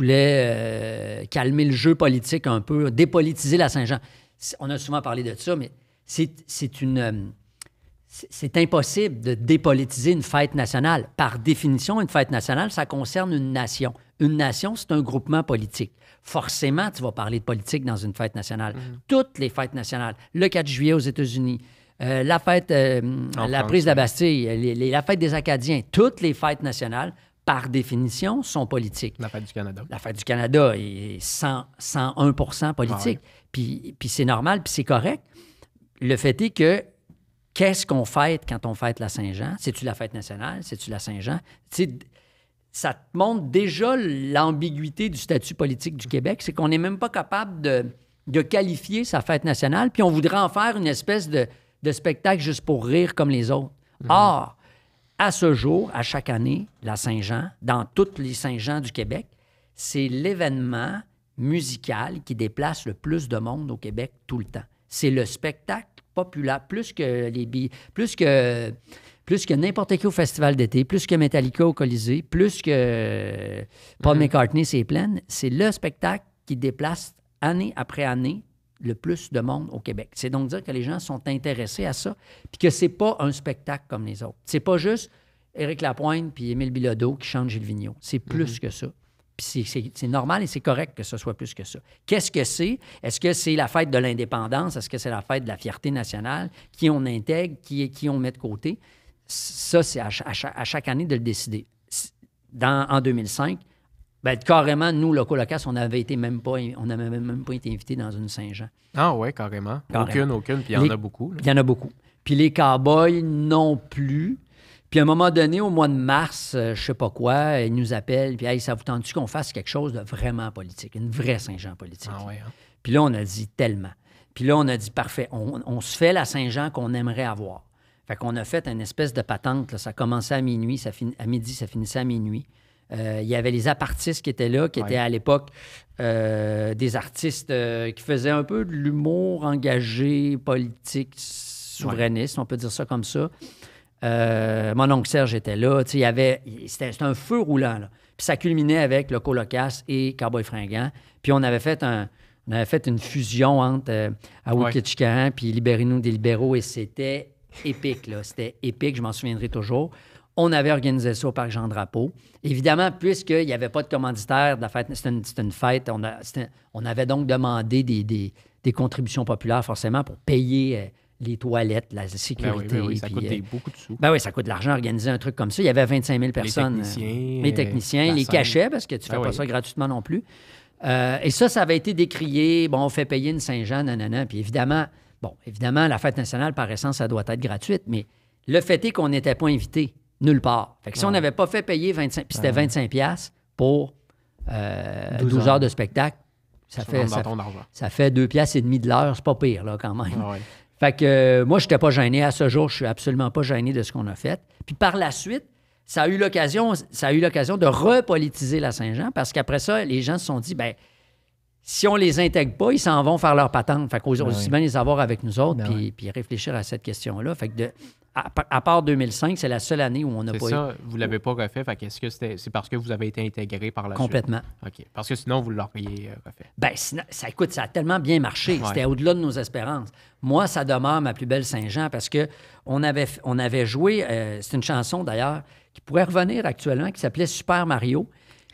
euh, calmer le jeu politique un peu, dépolitiser la Saint-Jean. On a souvent parlé de ça, mais c'est une euh, c'est impossible de dépolitiser une fête nationale. Par définition, une fête nationale, ça concerne une nation. Une nation, c'est un groupement politique. Forcément, tu vas parler de politique dans une fête nationale. Mhm. Toutes les fêtes nationales. Le 4 juillet aux États-Unis, euh, la fête, euh, la prise de la Bastille, la fête des Acadiens, toutes les fêtes nationales, par définition, sont politiques. La fête du Canada. La fête du Canada est 101 ah politique. Puis, puis c'est normal, puis c'est correct. Le fait est que Qu'est-ce qu'on fête quand on fête la Saint-Jean? C'est-tu la fête nationale? C'est-tu la Saint-Jean? ça te montre déjà l'ambiguïté du statut politique du Québec. C'est qu'on n'est même pas capable de, qualifier sa fête nationale, puis on voudrait en faire une espèce de, spectacle juste pour rire comme les autres. Mhm. Or, à ce jour, à chaque année, la Saint-Jean, dans toutes les Saint-Jean du Québec, c'est l'événement musical qui déplace le plus de monde au Québec tout le temps. C'est le spectacle populaire, plus que les plus que plus que n'importe qui au festival d'été, plus que Metallica au Colisée, plus que Paul mm-hmm. McCartney, c'est plein. C'est le spectacle qui déplace année après année le plus de monde au Québec. C'est donc dire que les gens sont intéressés à ça, puis que c'est pas un spectacle comme les autres. C'est pas juste Éric Lapointe puis Émile Bilodeau qui chantent Gilles Vigneault. C'est plus mm-hmm. que ça. Puis c'est normal et c'est correct que ce soit plus que ça. Qu'est-ce que c'est? Est-ce que c'est la fête de l'indépendance? Est-ce que c'est la fête de la fierté nationale? Qui on intègre? Qui, qui on met de côté? Ça, c'est à, chaque année de le décider. Dans, en 2005, ben, carrément, nous, locolocasse, on avait été même pas, on n'avait même pas été invités dans une Saint-Jean. Ah ouais, carrément. Aucune, aucune, puis il y en a beaucoup. Il y en a beaucoup. Puis les cowboys non plus. Puis à un moment donné, au mois de mars, euh, je sais pas quoi, ils nous appellent, puis hey, ça vous tente-tu qu'on fasse quelque chose de vraiment politique, une vraie Saint-Jean politique? Ah hein? Puis là, on a dit tellement. Puis là, on a dit parfait, on, se fait la Saint-Jean qu'on aimerait avoir. Fait qu'on a fait une espèce de patente, ça commençait à minuit, ça à midi, ça finissait à minuit. Euh, il y avait les apartistes qui étaient là, qui étaient à l'époque euh, des artistes qui faisaient un peu de l'humour engagé, politique, souverainiste, on peut dire ça comme ça. Euh, mon oncle Serge était là. Il y avait, c'était, un feu roulant. Puis ça culminait avec le Colocasse et Cowboy Fringant. Puis on avait fait un, avait fait une fusion entre à euh, puis des libéraux et c'était épique. C'était épique, je m'en souviendrai toujours. On avait organisé ça au Parc Jean-Drapeau. Évidemment, puisqu'il n'y avait pas de commanditaire de c'était une, fête, on, avait donc demandé des, contributions populaires, forcément, pour payer euh, les toilettes, la ben ben sécurité. ça beaucoup euh, de sous. Ben oui, ça coûte de l'argent organiser un truc comme ça. Il y avait 25 000 personnes. Les euh, techniciens. les, euh, techniciens, cachets, parce que tu ne ben fais pas ça gratuitement non plus. et ça, ça avait été décrié. Bon, on fait payer une Saint-Jean, nanana. Puis évidemment, bon, évidemment, la fête nationale, par essence, ça doit être gratuite. Mais le fait est qu'on n'était pas invité nulle part. Fait si on n'avait pas fait payer 25, puis c'était 25 pièces pour 12, heures. de spectacle, ça fait, ça, 2 pièces et demi de l'heure, c'est pas pire là, quand même. Ah ouais. Fait que euh, moi, je n'étais pas gêné. À ce jour, je suis absolument pas gêné de ce qu'on a fait. Puis par la suite, ça a eu l'occasion, ça a eu l'occasion de repolitiser la Saint-Jean parce qu'après ça, les gens se sont dit, ben si on les intègre pas, ils s'en vont faire leur patente. Fait qu'on ben aussi bien les avoir avec nous autres, ben puis, réfléchir à cette question-là. Fait que à, part 2005, c'est la seule année où on n'a pas ça, eu... vous l'avez pas refait. Fait quest ce que c'est parce que vous avez été intégré par la Complètement. OK. Parce que sinon, vous l'auriez euh, refait. Ben, ça, écoute, ça a tellement bien marché. C'était au-delà de nos espérances. Moi, ça demeure ma plus belle Saint-Jean parce que on avait, on avait joué, euh, c'est une chanson d'ailleurs qui pourrait revenir actuellement, qui s'appelait Super Mario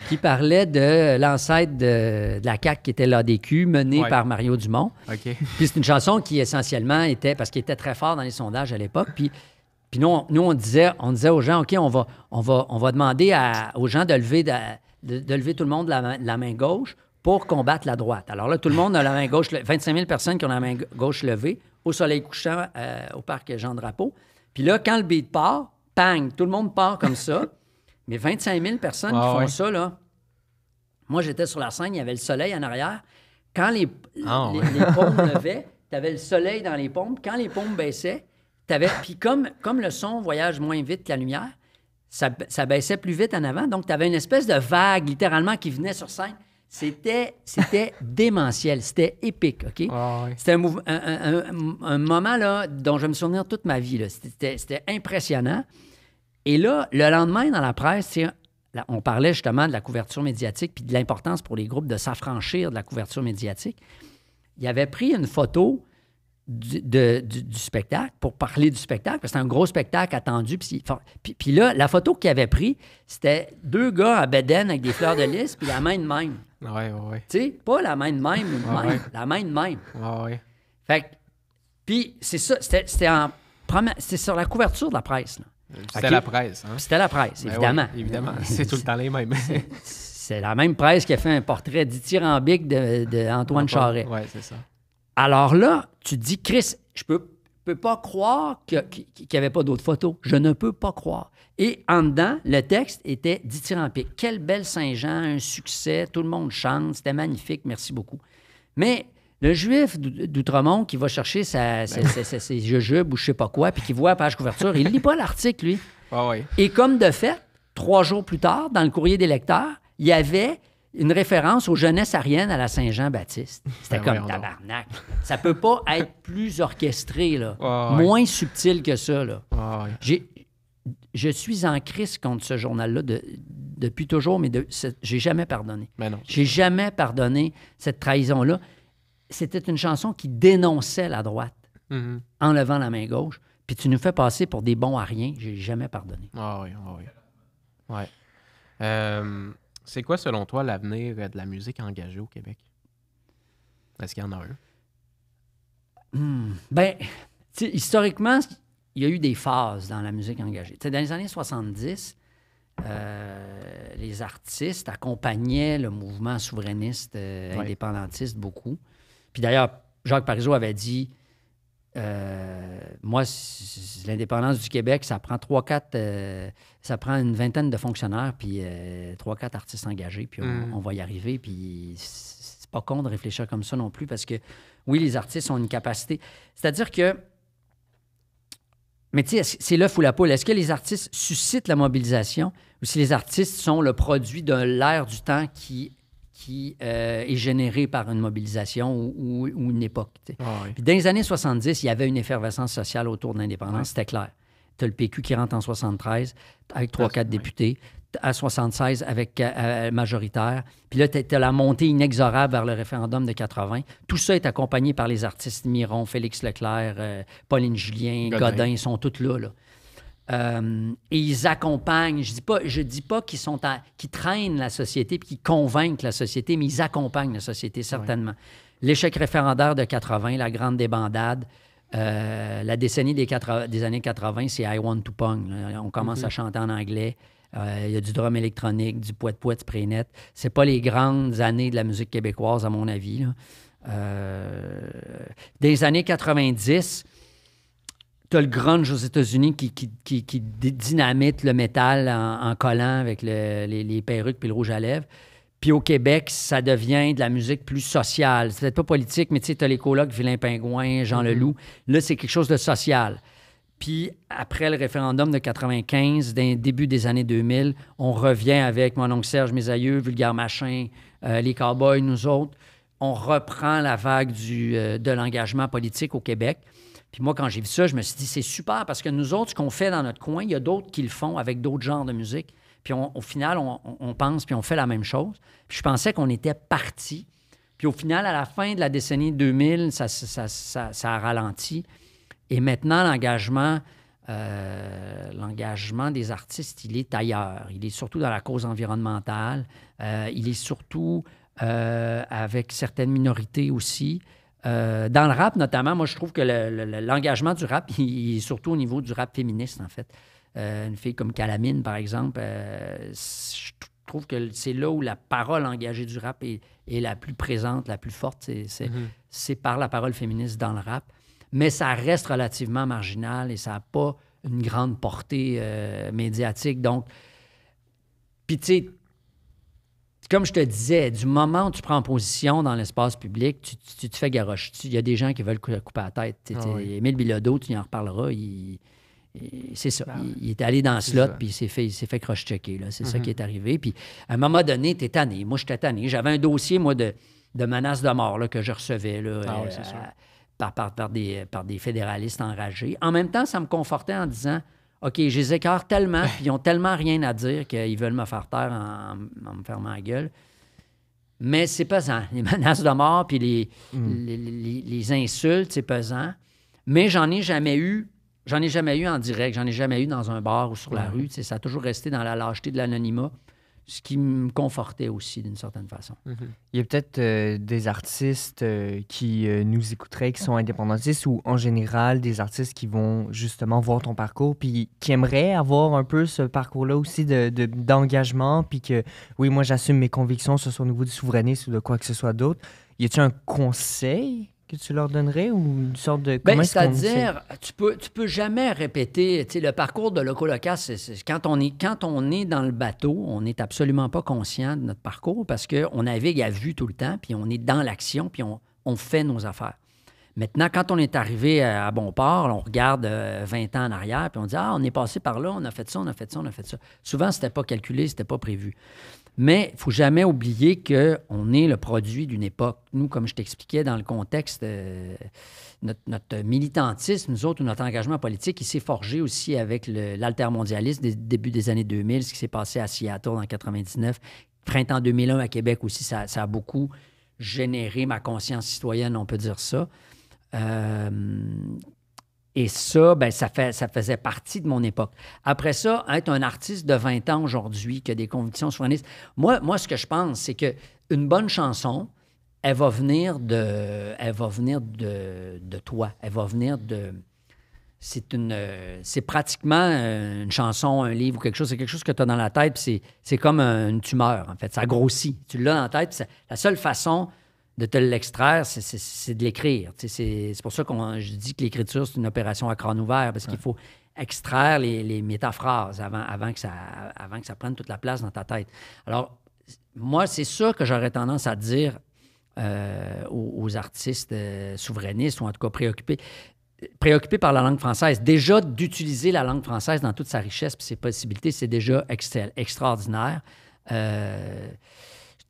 qui parlait de l'ancêtre de, la CAQ qui était l'ADQ, menée par Mario Dumont. OK. Puis c'est une chanson qui essentiellement était, parce qu'il était très fort dans les sondages à l'époque, puis, nous, on, nous on, disait, on disait aux gens, OK, on va, on va, on va demander aux gens de lever, de, lever tout le monde la, la main gauche pour combattre la droite. Alors là, tout le monde a la main gauche, 25 000 personnes qui ont la main gauche levée au soleil couchant euh, au parc Jean Drapeau. Puis là, quand le beat part, pang, tout le monde part comme ça. Mais 25 000 personnes qui ah font ça, là. Moi, j'étais sur la scène, il y avait le soleil en arrière. Quand les, pompes ah (laughs) levaient, tu avais le soleil dans les pompes. Quand les pompes baissaient, tu Puis comme, comme le son voyage moins vite que la lumière, ça, baissait plus vite en avant. Donc, tu avais une espèce de vague, littéralement, qui venait sur scène. C'était, c'était (laughs) démentiel, c'était épique, OK? Ah c'était un, moment là, dont je me souvenir toute ma vie. C'était, impressionnant. Et là, le lendemain, dans la presse, on parlait justement de la couverture médiatique puis de l'importance pour les groupes de s'affranchir de la couverture médiatique. Il avait pris une photo du, spectacle pour parler du spectacle, parce que c'était un gros spectacle attendu. Puis, là, la photo qu'il avait pris, c'était deux gars à Beden avec des fleurs de lys puis la main de même. Oui, oui. Tu sais, pas la main de même, la main de même. Oui, oui. Fait puis c'est ça, c'était, en c'est sur la couverture de la presse. Là. Hein? C'était la presse. C'était la presse, évidemment. évidemment, (laughs) c'est tout le temps les mêmes. c'est la même presse qui a fait un portrait dithyrambique d'Antoine de, Charret. Oui, c'est ça. Alors là, tu te dis, Chris, je peux, peux pas croire qu'il n'y avait pas d'autres photos. Je ne peux pas croire. Et en dedans, le texte était dithyrambique. Quelle belle Saint-Jean, un succès, tout le monde chante, c'était magnifique, merci beaucoup. Mais le juif d'Outremont qui va chercher ben sa, ses jujubes ou je sais pas quoi, puis qui voit la page couverture, il lit pas l'article, lui. Ah Et comme de fait, trois jours plus tard, dans le courrier des lecteurs, il y avait une référence aux jeunesses ariennes à la Saint-Jean-Baptiste. Ben C'était comme tabarnak. ça peut pas être plus orchestré, ah moins subtil que ça. Là. Ah je suis en crise contre ce journal-là depuis toujours, mais j'ai jamais pardonné. Ben j'ai jamais pardonné cette trahison-là c'était une chanson qui dénonçait la droite mhm. en levant la main gauche. Puis tu nous fais passer pour des bons à rien. J'ai jamais pardonné. Ah oui, ah oui. Euh, c'est quoi, selon toi, l'avenir de la musique engagée au Québec? Est-ce qu'il y en a un? Hmm. Ben, historiquement, il y a eu des phases dans la musique engagée. dans les années 70, euh, les artistes accompagnaient le mouvement souverainiste euh, indépendantiste beaucoup. Puis d'ailleurs, Jacques Parizeau avait dit euh, moi, l'indépendance du Québec, ça prend trois, quatre, euh, ça prend une vingtaine de fonctionnaires, puis euh, trois, quatre artistes engagés, puis hmm. on, va y arriver. Puis c'est pas con de réfléchir comme ça non plus, parce que oui, les artistes ont une capacité. C'est-à-dire que. Mais tu sais, c'est l'œuf ou la poule. Est-ce que les artistes suscitent la mobilisation ou si les artistes sont le produit d'un l'air du temps qui qui euh, est généré par une mobilisation ou, une époque. Ah dans les années 70, il y avait une effervescence sociale autour de l'indépendance, c'était clair. Tu as le PQ qui rentre en 73 avec 3-4 ah, députés, à 76 avec euh, euh, majoritaire, puis là, tu as, la montée inexorable vers le référendum de 80. Tout ça est accompagné par les artistes Miron, Félix Leclerc, Pauline Julien, Godin, ils sont tous là. Euh, et ils accompagnent. Je dis pas, je dis pas qu'ils sont, qui traînent la société puis qu'ils convainquent la société, mais ils accompagnent la société certainement. L'échec référendaire de 80, la grande débandade, euh, la décennie des, années 80, c'est I Want to Pong. On commence mhm. à chanter en anglais. Euh, il y a du drum électronique, du poète poète spray net. C'est pas les grandes années de la musique québécoise à mon avis. des années 90 tu as le grunge aux États-Unis qui, qui, dynamite le métal en, collant avec les, perruques puis le rouge à lèvres. Puis au Québec, ça devient de la musique plus sociale. C'est peut-être pas politique, mais tu sais, t'as les colocs Vilain Pingouin, Jean Le mm-hmm. Loup. Leloup. Là, c'est quelque chose de social. Puis après le référendum de 95, début des années 2000, on revient avec mon oncle Serge, mes aïeux, Vulgaire Machin, euh, les Cowboys, nous autres. On reprend la vague du, euh, de l'engagement politique au Québec. Puis moi, quand j'ai vu ça, je me suis dit, c'est super parce que nous autres, ce qu'on fait dans notre coin, il y a d'autres qui le font avec d'autres genres de musique. Puis au final, on, pense, puis on fait la même chose. Puis je pensais qu'on était parti. Puis au final, à la fin de la décennie 2000, ça, a ralenti. Et maintenant, l'engagement, euh, l'engagement des artistes, il est ailleurs. Il est surtout dans la cause environnementale. Euh, il est surtout euh, avec certaines minorités aussi. Euh, dans le rap, notamment, moi, je trouve que l'engagement du rap, (laughs) il, est surtout au niveau du rap féministe, en fait. Euh, une fille comme Calamine, par exemple, euh, je trouve que c'est là où la parole engagée du rap est, la plus présente, la plus forte. Mm-hmm. C'est par la parole féministe dans le rap. Mais ça reste relativement marginal et ça n'a pas une grande portée médiatique. Donc, puis tu sais, comme je te disais, du moment où tu prends position dans l'espace public, tu, te fais garoche. Il y a des gens qui veulent couper la tête. Ah Émile Bilodeau, tu y en reparleras, il, c'est ça. Ben il, est allé dans ce slot, puis il s'est fait, fait croche-checker. C'est ça mhm. qui est arrivé. Puis à un moment donné, t'es tanné. Moi, je t'étais tanné. J'avais un dossier, moi, de, de menace de mort là, que je recevais là, ah euh, par, des, par des fédéralistes enragés. En même temps, ça me confortait en disant – OK, je les tellement, ben. puis ils ont tellement rien à dire qu'ils veulent me faire taire en, me fermant la gueule. Mais c'est pesant. Les (laughs) menaces de mort, puis hmm. les, insultes, c'est pesant. Mais j'en ai jamais eu. J'en ai jamais eu en direct, j'en ai jamais eu dans un bar ou sur la rue. Ça a toujours resté dans la lâcheté de l'anonymat ce qui me confortait aussi d'une certaine façon. Mhm. Il y a peut-être euh, des artistes euh, qui euh, nous écouteraient, qui sont indépendantistes ou en général des artistes qui vont justement voir ton parcours puis qui aimeraient avoir un peu ce parcours-là aussi d'engagement de, d'engagement puis que oui, moi j'assume mes convictions, ce soit au niveau du souverainisme ou de quoi que ce soit d'autre. Y a-t-il un conseil que tu leur donnerais ou une sorte de. Ben, C'est-à-dire, tu peux, tu peux jamais répéter. Le parcours de loco c'est quand, on est, quand on est dans le bateau, on n'est absolument pas conscient de notre parcours parce qu'on navigue à vue tout le temps, puis on est dans l'action, puis on, fait nos affaires. Maintenant, quand on est arrivé à bon port, on regarde 20 euh, ans en arrière, puis on dit Ah, on est passé par là, on a fait ça, on a fait ça, on a fait ça. Souvent, c'était pas calculé, c'était pas prévu. Mais il ne faut jamais oublier qu'on est le produit d'une époque. Nous, comme je t'expliquais dans le contexte, euh, notre, militantisme, nous autres, notre engagement politique, il s'est forgé aussi avec l'altermondialisme des débuts des années 2000, ce qui s'est passé à Seattle en 1999. printemps 2001 à Québec aussi, ça, a beaucoup généré ma conscience citoyenne, on peut dire ça. Euh, et ça, ben, ça, fait, ça faisait partie de mon époque. Après ça, être un artiste de 20 ans aujourd'hui qui a des convictions souverainistes, moi, moi ce que je pense, c'est qu'une bonne chanson, elle va venir de, elle va venir de, toi. Elle va venir de. C'est une, c'est pratiquement une chanson, un livre ou quelque chose. C'est quelque chose que tu as dans la tête, puis c'est, comme une tumeur, en fait. Ça grossit. Tu l'as dans la tête, puis la seule façon de te l'extraire, c'est de l'écrire. C'est pour ça que je dis que l'écriture, c'est une opération à crâne ouvert, parce qu'il faut extraire les, métaphrases avant, avant, que ça, avant que ça prenne toute la place dans ta tête. Alors, moi, c'est sûr que j'aurais tendance à dire euh, aux, artistes euh, souverainistes, ou en tout cas préoccupés, préoccupés par la langue française, déjà d'utiliser la langue française dans toute sa richesse et ses possibilités, c'est déjà extraordinaire. Euh,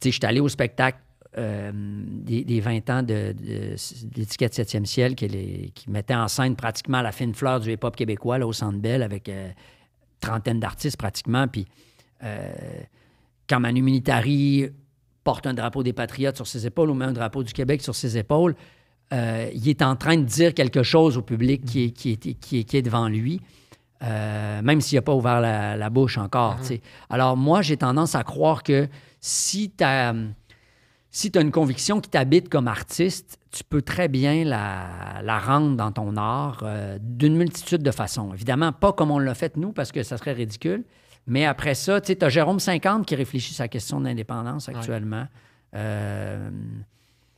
je suis allé au spectacle euh, des, 20 ans de, l'étiquette 7e ciel qui, mettait en scène pratiquement la fine fleur du hip québécois là, au Centre Bell avec euh, trentaine d'artistes pratiquement. Puis euh, quand Manu Militari porte un drapeau des Patriotes sur ses épaules ou met un drapeau du Québec sur ses épaules, il est en train de dire quelque chose au public qui est, qui est, qui devant lui. même s'il n'a pas ouvert la, bouche encore. Mm-hmm. Alors, moi, j'ai tendance à croire que si tu as si tu as une conviction qui t'habite comme artiste, tu peux très bien la, rendre dans ton art euh, d'une multitude de façons. Évidemment, pas comme on l'a fait nous, parce que ça serait ridicule. Mais après ça, tu as Jérôme 50 qui réfléchit sa question d'indépendance actuellement. Euh,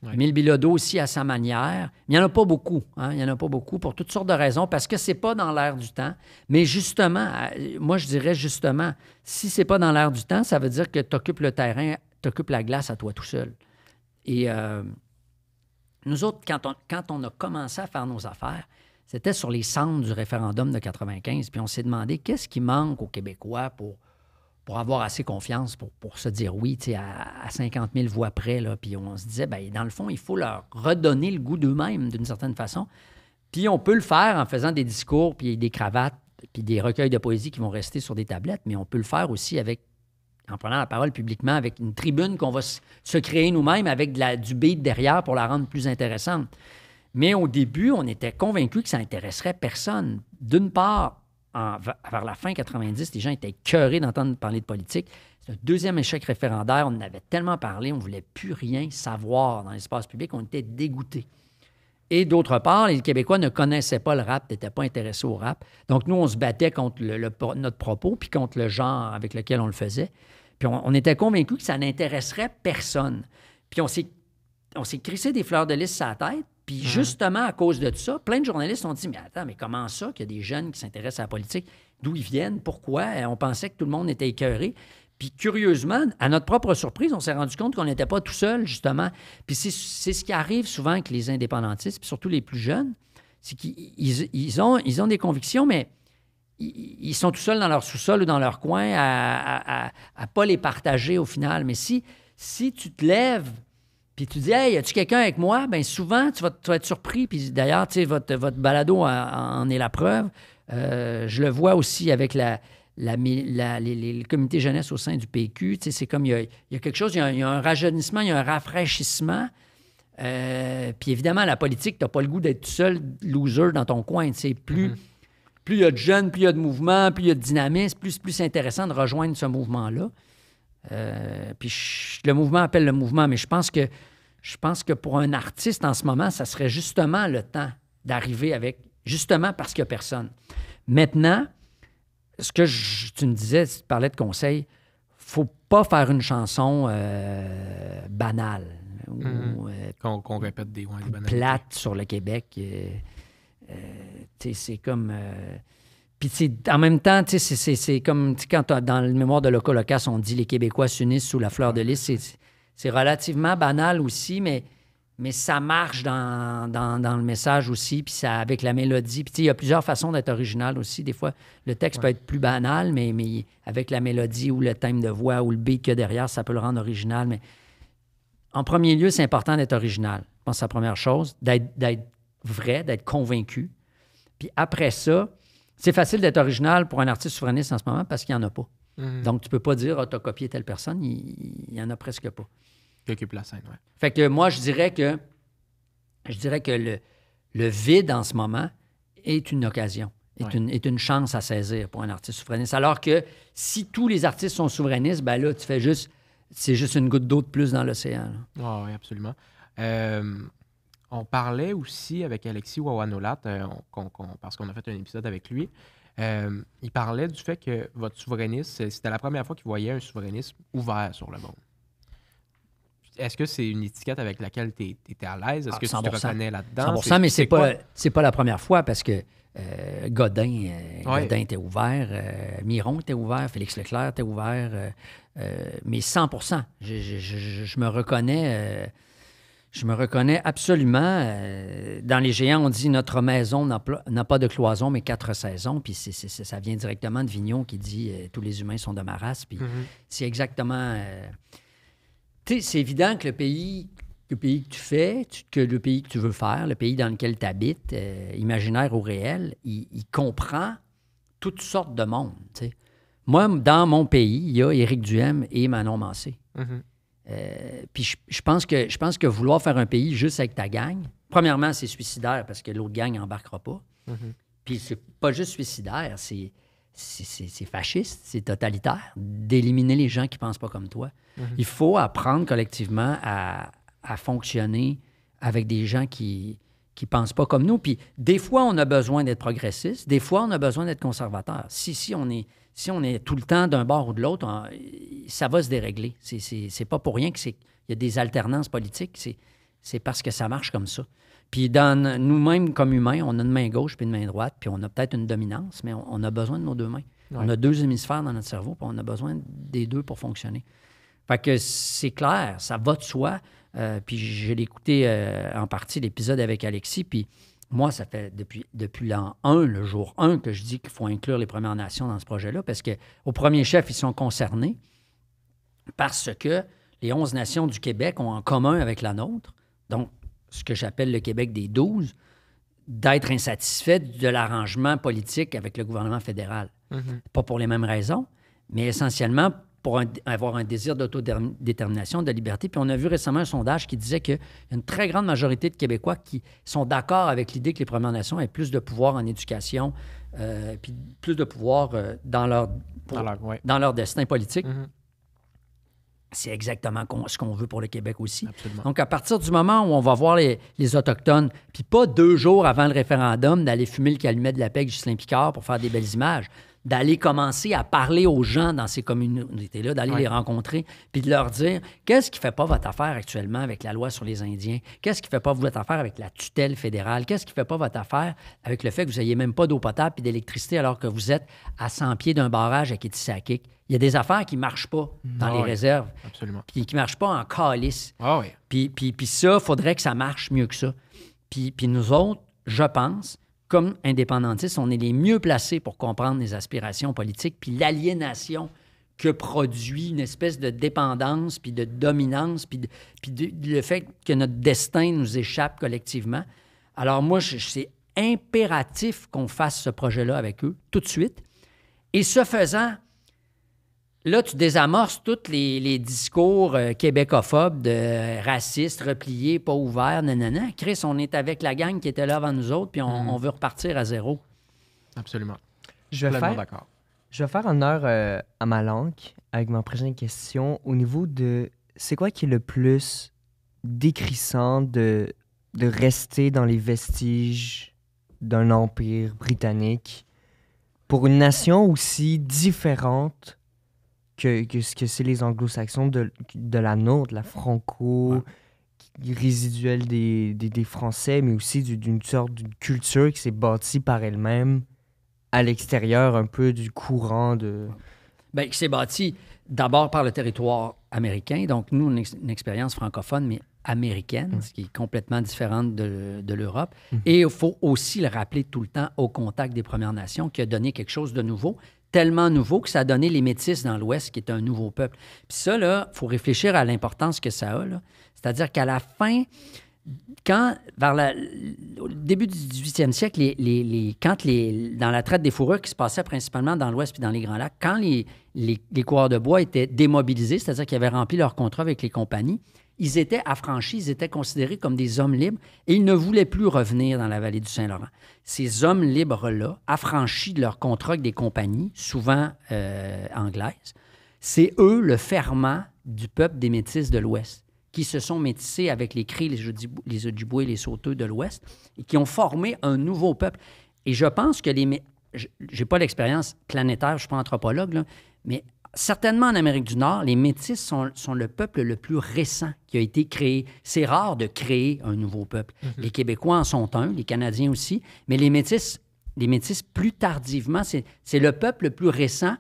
Bilodeau aussi à sa manière. Il n'y en a pas beaucoup. Hein? Il n'y en a pas beaucoup pour toutes sortes de raisons, parce que c'est pas dans l'air du temps. Mais justement, euh, moi, je dirais justement, si c'est pas dans l'air du temps, ça veut dire que tu occupes le terrain t'occupes la glace à toi tout seul. Et euh, nous autres, quand on, quand on a commencé à faire nos affaires, c'était sur les centres du référendum de 95, puis on s'est demandé qu'est-ce qui manque aux Québécois pour, pour avoir assez confiance pour, se dire oui, tu sais, à, 50 000 voix près, là, puis on se disait, bien, dans le fond, il faut leur redonner le goût d'eux-mêmes d'une certaine façon, puis on peut le faire en faisant des discours, puis des cravates, puis des recueils de poésie qui vont rester sur des tablettes, mais on peut le faire aussi avec en prenant la parole publiquement avec une tribune qu'on va se créer nous-mêmes avec la, du beat derrière pour la rendre plus intéressante. Mais au début, on était convaincus que ça intéresserait personne. D'une part, vers la fin 90, les gens étaient cœurés d'entendre parler de politique. C'est deuxième échec référendaire. On en avait tellement parlé, on ne voulait plus rien savoir dans l'espace public. On était dégoûtés. Et d'autre part, les Québécois ne connaissaient pas le rap, n'étaient pas intéressés au rap. Donc, nous, on se battait contre notre propos, puis contre le genre avec lequel on le faisait. Puis on, était convaincus que ça n'intéresserait personne. Puis on s'est, on s'est crissé des fleurs de lys sur la tête. Puis mmh. justement, à cause de tout ça, plein de journalistes ont dit Mais attends, mais comment ça qu'il y a des jeunes qui s'intéressent à la politique D'où ils viennent Pourquoi On pensait que tout le monde était écœuré. Puis curieusement, à notre propre surprise, on s'est rendu compte qu'on n'était pas tout seul, justement. Puis c'est ce qui arrive souvent avec les indépendantistes, puis surtout les plus jeunes, c'est qu'ils ont, des convictions, mais ils sont tout seuls dans leur sous-sol ou dans leur coin à ne pas les partager au final. Mais si, si tu te lèves puis tu dis, hey, y tu quelqu'un avec moi? Bien, souvent, tu vas, être surpris. Puis d'ailleurs, tu sais, votre, votre balado en, est la preuve. Euh, je le vois aussi avec la, la, les, comité jeunesse au sein du PQ, c'est comme il y, a, quelque chose, il y a, un rajeunissement, il y a un rafraîchissement. Euh, puis évidemment, la politique, tu n'as pas le goût d'être tout seul loser dans ton coin. Plus, mm-hmm. plus il y a de jeunes, plus il y a de mouvements, plus il y a de dynamisme, plus, plus c'est intéressant de rejoindre ce mouvement-là. Euh, puis le mouvement appelle le mouvement, mais je pense que je pense que pour un artiste en ce moment, ça serait justement le temps d'arriver avec, justement parce qu'il n'y a personne. Maintenant, ce que tu me disais, tu parlais de conseils, faut pas faire une chanson euh, banale. Ou, mhm. euh, qu'on, répète des, plate sur le Québec. Euh, c'est comme. puis, en même temps, c'est, c'est, comme quand dans le mémoire de Locas, on dit les Québécois s'unissent sous la fleur de lys. c'est relativement banal aussi, mais mais ça marche dans, le message aussi, puis avec la mélodie. Puis il y a plusieurs façons d'être original aussi. Des fois, le texte peut être plus banal, mais, avec la mélodie ou le thème de voix ou le beat qu'il y a derrière, ça peut le rendre original. Mais en premier lieu, c'est important d'être original. Je pense que c'est la première chose, d'être vrai, d'être convaincu. Puis après ça, c'est facile d'être original pour un artiste souverainiste en ce moment parce qu'il n'y en a pas. Mhm. Donc, tu ne peux pas dire, oh, ah, tu as copié telle personne, il n'y en a presque pas la scène, Fait que moi, je dirais que je dirais que le, le vide en ce moment est une occasion, est, une, est une chance à saisir pour un artiste souverainiste. Alors que si tous les artistes sont souverainistes, ben là, tu fais juste. C'est juste une goutte d'eau de plus dans l'océan. Ah oui, absolument. Euh, on parlait aussi avec Alexis Wawanolat, euh, parce qu'on a fait un épisode avec lui. Euh, il parlait du fait que votre souverainiste, c'était la première fois qu'il voyait un souverainisme ouvert sur le monde. Est-ce que c'est une étiquette avec laquelle tu étais à l'aise? Est-ce ah, que tu te reconnais là-dedans? 100 mais c'est pas, pas la première fois parce que euh, euh, Godin, était ouvert, euh, Miron était ouvert, Félix Leclerc était ouvert, mais 100 je, me reconnais. je me reconnais absolument. Dans Les Géants, on dit notre maison n'a pas de cloison, mais quatre saisons. Puis ça vient directement de Vignon qui dit tous les humains sont de ma race. Puis mm-hmm. c'est exactement sais, c'est évident que le pays le pays que tu fais, que le pays que tu veux faire, le pays dans lequel tu habites, euh, imaginaire ou réel, il, comprend toutes sortes de monde. Moi, dans mon pays, il y a Éric Duhem et Manon Mancé. Mm-hmm. Euh, puis je, pense que, je pense que vouloir faire un pays juste avec ta gang, premièrement, c'est suicidaire parce que l'autre gang n'embarquera pas. Mm-hmm. Puis c'est pas juste suicidaire, c'est c'est fasciste, c'est totalitaire d'éliminer les gens qui pensent pas comme toi. Mhm. Il faut apprendre collectivement à, fonctionner avec des gens qui qui pensent pas comme nous. Puis des fois, on a besoin d'être progressiste, des fois, on a besoin d'être conservateur. Si, si, on est, tout le temps d'un bord ou de l'autre, ça va se dérégler. C'est pas pour rien qu'il y a des alternances politiques, c'est parce que ça marche comme ça. Puis dans nous-mêmes, comme humains, on a une main gauche puis une main droite, puis on a peut-être une dominance, mais on, a besoin de nos deux mains. On a deux hémisphères dans notre cerveau, puis on a besoin des deux pour fonctionner. Fait que c'est clair, ça va de soi. Euh, puis je l'ai écouté euh, en partie l'épisode avec Alexis, puis moi, ça fait depuis, depuis l'an 1, le jour 1, que je dis qu'il faut inclure les Premières Nations dans ce projet-là, parce qu'au premier chef, ils sont concernés parce que les 11 nations du Québec ont en commun avec la nôtre. Donc, ce que j'appelle le Québec des 12, d'être insatisfait de l'arrangement politique avec le gouvernement fédéral. Mm-hmm. Pas pour les mêmes raisons, mais essentiellement pour avoir un désir d'autodétermination, de liberté. Puis on a vu récemment un sondage qui disait qu'il une très grande majorité de Québécois qui sont d'accord avec l'idée que les Premières Nations aient plus de pouvoir en éducation, euh, puis plus de pouvoir euh, dans, leur, dans, leur destin politique. Mm-hmm. C'est exactement ce qu'on veut pour le Québec aussi. Donc, à partir du moment où on va voir les, Autochtones, puis pas deux jours avant le référendum, d'aller fumer le calumet de la paix Justin Picard pour faire des belles images, d'aller commencer à parler aux gens dans ces communautés-là, d'aller les rencontrer, puis de leur dire qu'est-ce qui ne fait pas votre affaire actuellement avec la loi sur les Indiens, qu'est-ce qui ne fait pas votre affaire avec la tutelle fédérale, qu'est-ce qui ne fait pas votre affaire avec le fait que vous n'ayez même pas d'eau potable et d'électricité alors que vous êtes à 100 pieds d'un barrage à Kétissakik? il y a des affaires qui ne marchent pas dans ah les réserves. Absolument. Puis qui ne marchent pas en calice. Ah oui. Puis, ça, il faudrait que ça marche mieux que ça. Puis, puis nous autres, je pense, comme indépendantistes, on est les mieux placés pour comprendre les aspirations politiques puis l'aliénation que produit une espèce de dépendance, puis de dominance, puis, le fait que notre destin nous échappe collectivement. Alors moi, c'est impératif qu'on fasse ce projet-là avec eux tout de suite. Et ce faisant, là, tu désamorces tous les, discours euh, québécophobes de racistes, repliés, pas ouverts, nanana. Chris, on est avec la gang qui était là avant nous autres, puis on, mm-hmm. veut repartir à zéro. Absolument. Je vais faire, d'accord. Je vais faire honneur euh, à ma langue avec ma prochaine question au niveau de c'est quoi qui est le plus décrissant de, de rester dans les vestiges d'un empire britannique pour une nation aussi différente que, ce que c'est les anglo-saxons de, de, la nôtre, la franco résiduelle des, des, Français, mais aussi d'une sorte d'une culture qui s'est bâtie par elle-même à l'extérieur un peu du courant de... Bien, qui s'est bâtie d'abord par le territoire américain. Donc, nous, une expérience francophone, mais américaine, mm. ce qui est complètement différente de, de l'Europe. Mm-hmm. Et il faut aussi le rappeler tout le temps au contact des Premières Nations, qui a donné quelque chose de nouveau, tellement nouveau que ça a donné les Métis dans l'Ouest, qui est un nouveau peuple. Puis ça, là, il faut réfléchir à l'importance que ça a. C'est-à-dire qu'à la fin, quand, vers la, début du 18e siècle, les, quand dans la traite des fourrures qui se passait principalement dans l'Ouest puis dans les Grands Lacs, quand les, les, coureurs de bois étaient démobilisés, c'est-à-dire qu'ils avaient rempli leur contrat avec les compagnies, ils étaient affranchis, ils étaient considérés comme des hommes libres et ils ne voulaient plus revenir dans la vallée du Saint-Laurent. Ces hommes libres-là, affranchis de leur contrat avec des compagnies, souvent euh, anglaises, c'est eux le ferment du peuple des Métis de l'Ouest, qui se sont métissés avec les Cris, les et les Sauteux de l'Ouest, et qui ont formé un nouveau peuple. Et je pense que les... J'ai pas l'expérience planétaire, je suis pas anthropologue, mais certainement en Amérique du Nord, les Métis sont, le peuple le plus récent qui a été créé. C'est rare de créer un nouveau peuple. Mhm. Les Québécois en sont un, les Canadiens aussi, mais les Métis, les Métis plus tardivement, c'est le peuple le plus récent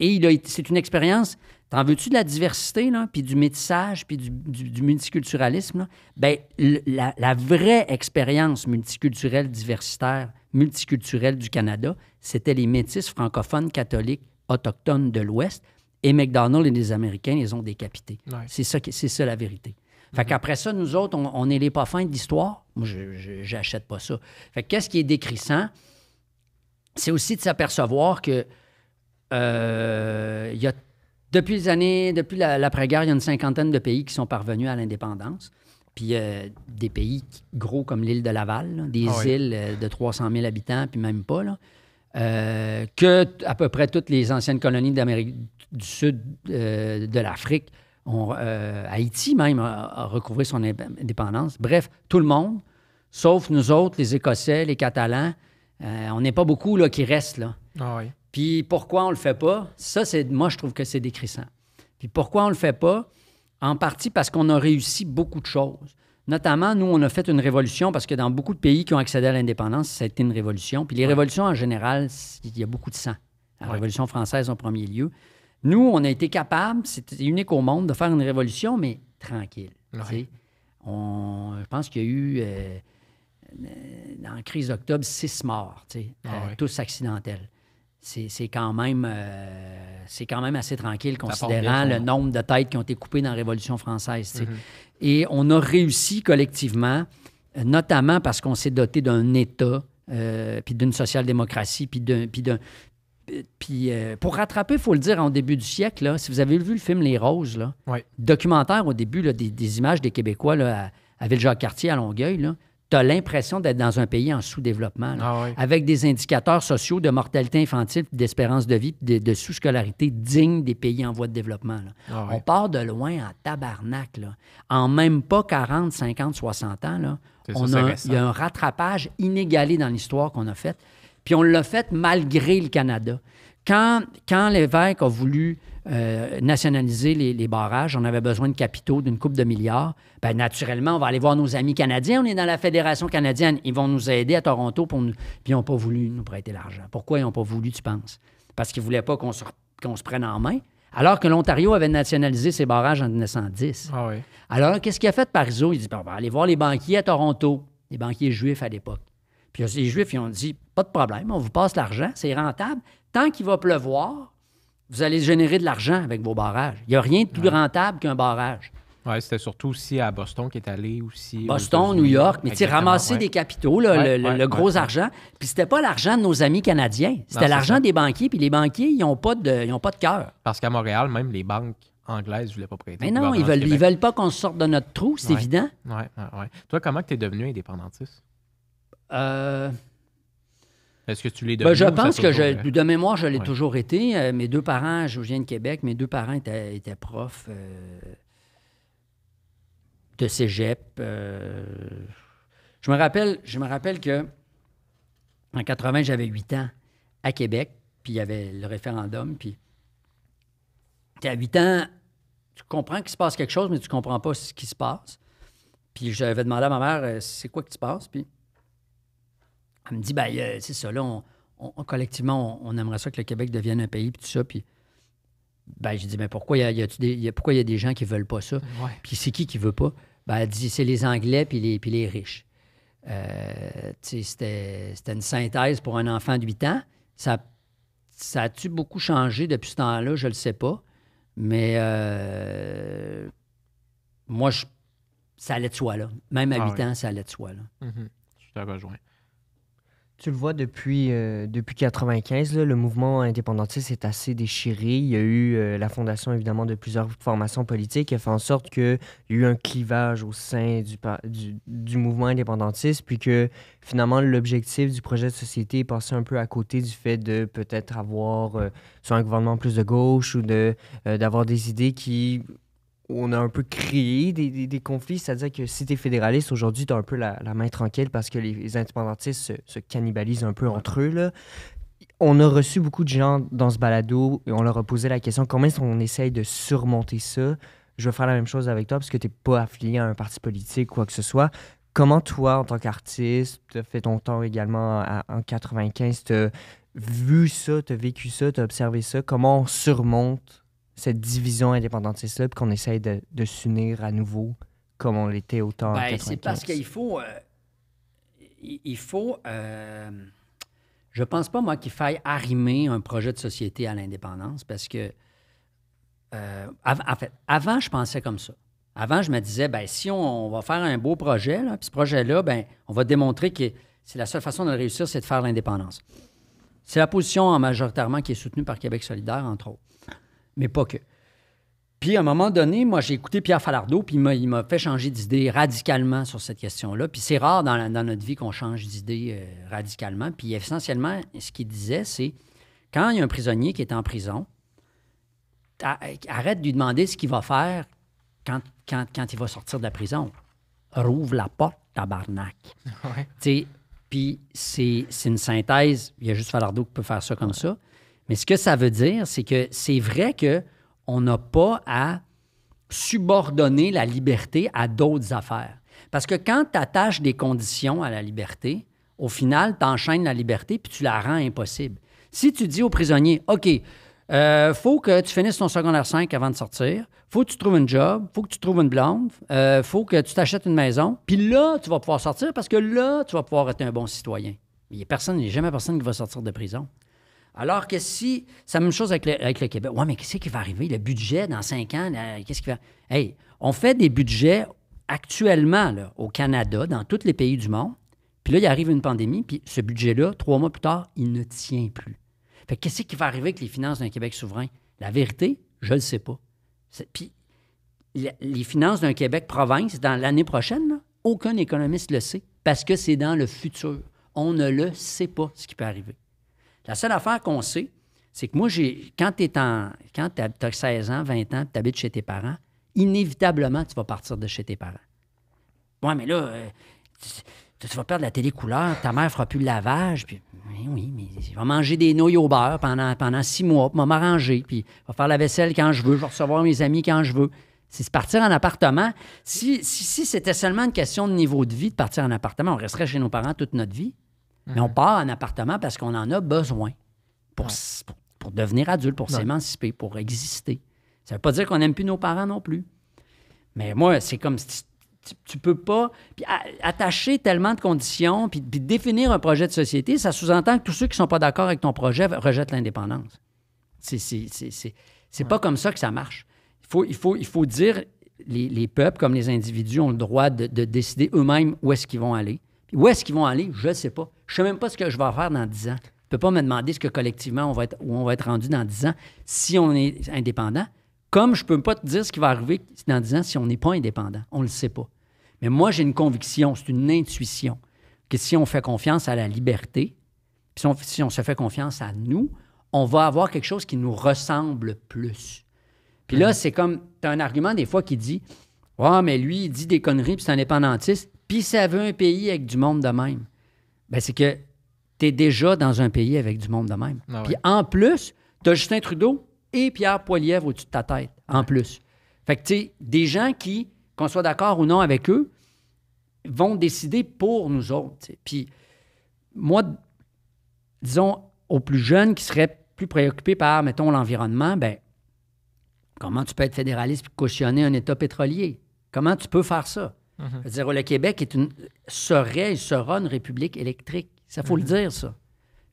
et c'est une expérience. T'en veux-tu de la diversité, là, puis du métissage, puis du, multiculturalisme? Bien, la, la vraie expérience multiculturelle, diversitaire, multiculturelle du Canada, c'était les Métis francophones catholiques autochtones de l'Ouest et McDonald's et les Américains ils ont décapités. C'est ça, ça la vérité. Fait mhm. qu'après ça, nous autres, on, n'est est les pas fins de l'histoire. Moi, je pas ça. Fait qu'est-ce qui est décrissant? C'est aussi de s'apercevoir que euh, depuis les années, depuis l'après-guerre, il y a une cinquantaine de pays qui sont parvenus à l'indépendance. Puis euh, des pays gros comme l'île de Laval, des ah îles euh, de 300 000 habitants, puis même pas. Là. Euh, que à peu près toutes les anciennes colonies d'Amérique du Sud, euh, de l'Afrique, euh, Haïti même a, recouvré son indépendance. Bref, tout le monde, sauf nous autres, les Écossais, les Catalans, on n'est pas beaucoup là, qui restent là. Ah Puis pourquoi on le fait pas? Ça, c'est moi, je trouve que c'est décrissant. Puis pourquoi on ne le fait pas? En partie parce qu'on a réussi beaucoup de choses. Notamment, nous, on a fait une révolution parce que dans beaucoup de pays qui ont accédé à l'indépendance, ça a été une révolution. Puis les révolutions, en général, il y a beaucoup de sang. La Révolution française en premier lieu. Nous, on a été capable, c'est unique au monde, de faire une révolution, mais tranquille. On, je pense qu'il y a eu, euh, euh, dans la crise d'octobre, six morts, ah euh, tous accidentels. C'est quand, même, quand même assez tranquille, considérant le nombre de têtes qui ont été coupées dans la Révolution française. Mm-hmm. Et on a réussi collectivement, notamment parce qu'on s'est doté d'un État, euh, puis d'une social-démocratie, puis d'un, puis euh, pour rattraper, il faut le dire, en début du siècle, si vous avez vu le film Les Roses, documentaire au début des, images des Québécois à, à Ville-Jacques-Cartier, à Longueuil, tu as l'impression d'être dans un pays en sous-développement, ah avec des indicateurs sociaux de mortalité infantile, d'espérance de vie, de, sous-scolarité dignes des pays en voie de développement. Ah on part de loin en tabarnak. En même pas 40, 50, 60 ans, on a, il y a un rattrapage inégalé dans l'histoire qu'on a fait. Puis on l'a fait malgré le Canada quand, quand l'évêque a voulu euh, nationaliser les, barrages, on avait besoin de capitaux d'une coupe de milliards, bien, naturellement, on va aller voir nos amis canadiens. On est dans la Fédération canadienne. Ils vont nous aider à Toronto pour nous. Puis ils n'ont pas voulu nous prêter l'argent. Pourquoi ils n'ont pas voulu, tu penses? Parce qu'ils ne voulaient pas qu'on se, se, prenne en main. Alors que l'Ontario avait nationalisé ses barrages en 1910. Ah oui. Alors, qu'est-ce qu'il a fait Parisot? Il dit ben, on va aller voir les banquiers à Toronto, les banquiers juifs à l'époque. Puis les Juifs, ils ont dit pas de problème, on vous passe l'argent, c'est rentable tant qu'il va pleuvoir, vous allez générer de l'argent avec vos barrages. Il n'y a rien de plus rentable qu'un barrage. Oui, c'était surtout aussi à Boston qui est allé aussi. Boston, New York, mais tu ramasser des capitaux, le, gros argent. Puis c'était pas l'argent de nos amis canadiens, c'était l'argent des banquiers. Puis les banquiers, ils n'ont pas de, pas de cœur. Parce qu'à Montréal, même les banques anglaises ne voulaient pas prêter. Mais non, ils veulent, veulent pas qu'on sorte de notre trou, c'est évident. Oui, oui. Toi, comment tu es devenu indépendantiste? Euh, est-ce que tu l'es ben, devenu? je pense que, de mémoire, je l'ai toujours été. Euh, mes deux parents, je viens de Québec, mes deux parents étaient, profs euh, de cégep. Euh. je, me rappelle, je me rappelle que en 80, j'avais 8 ans à Québec, puis il y avait le référendum, puis à 8 ans, tu comprends qu'il se passe quelque chose, mais tu comprends pas ce qui se passe. Puis j'avais demandé à ma mère, c'est quoi qui se passe? Puis elle me dit, ben, euh, c'est ça, là, on, collectivement, on, aimerait ça que le Québec devienne un pays, puis tout ça. Puis, ben, je dis, mais pourquoi il y, a, pourquoi il y a des gens qui veulent pas ça? Puis c'est qui qui veut pas? Ben, elle dit, c'est les Anglais puis les, les riches. Euh, c'était une synthèse pour un enfant de 8 ans. Ça, ça a-tu beaucoup changé depuis ce temps-là? Je le sais pas. Mais euh, moi, je, ça allait de soi, là. Même à 8 ah ans, ça allait de soi, là. Mm -hmm. Je tu le vois depuis, 1995, euh, depuis 95, le mouvement indépendantiste est assez déchiré. Il y a eu euh, la fondation évidemment de plusieurs formations politiques qui a fait en sorte qu'il y a eu un clivage au sein du, du, mouvement indépendantiste, puis que finalement l'objectif du projet de société est passé un peu à côté du fait de peut-être avoir euh, soit un gouvernement plus de gauche ou de d'avoir des idées qui on a un peu créé des, conflits, c'est-à-dire que si t'es fédéraliste, aujourd'hui, t'as un peu la, main tranquille parce que les, indépendantistes se, cannibalisent un peu entre eux. Là. On a reçu beaucoup de gens dans ce balado et on leur a posé la question comment est-ce qu'on essaye de surmonter ça Je vais faire la même chose avec toi parce que t'es pas affilié à un parti politique, quoi que ce soit. Comment toi, en tant qu'artiste, t'as fait ton temps également en 95, t'as vu ça, t'as vécu ça, t'as observé ça Comment on surmonte cette division indépendantiste-là, puis qu'on essaye de, s'unir à nouveau comme on l'était autant ben, C'est parce qu'il faut... Euh, il faut... Euh, je pense pas, moi, qu'il faille arrimer un projet de société à l'indépendance, parce que... Euh, en fait, avant, je pensais comme ça. Avant, je me disais, ben, si on, va faire un beau projet, là, puis ce projet-là, ben, on va démontrer que c'est la seule façon de réussir, c'est de faire l'indépendance. C'est la position majoritairement qui est soutenue par Québec solidaire, entre autres mais pas que. Puis à un moment donné, moi, j'ai écouté Pierre Falardeau, puis il m'a fait changer d'idée radicalement sur cette question-là. Puis c'est rare dans, dans, notre vie qu'on change d'idée euh, radicalement. Puis essentiellement, ce qu'il disait, c'est quand il y a un prisonnier qui est en prison, arrête de lui demander ce qu'il va faire quand, quand, il va sortir de la prison. Rouvre la porte, tabarnak. (laughs) Puis c'est une synthèse, il y a juste Falardeau qui peut faire ça comme ça. Mais ce que ça veut dire, c'est que c'est vrai qu'on n'a pas à subordonner la liberté à d'autres affaires. Parce que quand tu attaches des conditions à la liberté, au final, tu enchaînes la liberté puis tu la rends impossible. Si tu dis au prisonnier, OK, il euh, faut que tu finisses ton secondaire 5 avant de sortir, faut que tu trouves un job, faut que tu trouves une blonde, euh, faut que tu t'achètes une maison, puis là, tu vas pouvoir sortir parce que là, tu vas pouvoir être un bon citoyen. Il n'y a personne, il n'y a jamais personne qui va sortir de prison. Alors que si, c'est la même chose avec le, Québec. Ouais, mais qu'est-ce qui va arriver? Le budget dans cinq ans, qu'est-ce qui va. Hey, on fait des budgets actuellement au Canada, dans tous les pays du monde. Puis là, il arrive une pandémie, puis ce budget-là, trois mois plus tard, il ne tient plus. Fait qu'est-ce qui va arriver avec les finances d'un Québec souverain? La vérité, je ne le sais pas. Puis les finances d'un Québec province, dans l'année prochaine, aucun économiste le sait, parce que c'est dans le futur. On ne le sait pas, ce qui peut arriver. La seule affaire qu'on sait, c'est que moi, quand tu as 16 ans, 20 ans, tu habites chez tes parents, inévitablement, tu vas partir de chez tes parents. Oui, mais là, euh, tu, vas perdre la télé couleur, ta mère fera plus le lavage, puis oui, mais il va manger des nouilles au beurre pendant, pendant six mois, puis m'arranger, puis il va faire la vaisselle quand je veux, je vais recevoir mes amis quand je veux. C'est partir en appartement. Si, si, si c'était seulement une question de niveau de vie de partir en appartement, on resterait chez nos parents toute notre vie. Mais on part en appartement parce qu'on en a besoin pour, pour, devenir adulte, pour s'émanciper, pour exister. Ça ne veut pas dire qu'on n'aime plus nos parents non plus. Mais moi, c'est comme si tu, ne peux pas. attacher tellement de conditions, puis, définir un projet de société, ça sous-entend que tous ceux qui ne sont pas d'accord avec ton projet rejettent l'indépendance. C'est n'est pas comme ça que ça marche. Il faut, il faut, il faut dire les, les peuples, comme les individus, ont le droit de, de décider eux-mêmes où est-ce qu'ils vont aller. Puis où est-ce qu'ils vont aller, je ne sais pas. Je sais même pas ce que je vais faire dans 10 ans. Je peux pas me demander ce que collectivement on va être, où on va être rendu dans 10 ans si on est indépendant. Comme je peux pas te dire ce qui va arriver dans 10 ans si on n'est pas indépendant. On le sait pas. Mais moi, j'ai une conviction, c'est une intuition, que si on fait confiance à la liberté, si on, si on se fait confiance à nous, on va avoir quelque chose qui nous ressemble plus. Puis là, mm-hmm. c'est comme, tu as un argument des fois qui dit Ah, mais lui, il dit des conneries, puis c'est indépendantiste, puis ça veut un pays avec du monde de même ben c'est que tu es déjà dans un pays avec du monde de même. Ah puis en plus, tu as Justin Trudeau et Pierre Poilievre au-dessus de ta tête, en plus. Fait que, tu sais, des gens qui, qu'on soit d'accord ou non avec eux, vont décider pour nous autres. Puis moi, disons, aux plus jeunes qui seraient plus préoccupés par, mettons, l'environnement, ben comment tu peux être fédéraliste et cautionner un État pétrolier? Comment tu peux faire ça? Mhm. C'est-à-dire, le Québec est une, serait et sera une république électrique. Ça faut le mhm. dire, ça.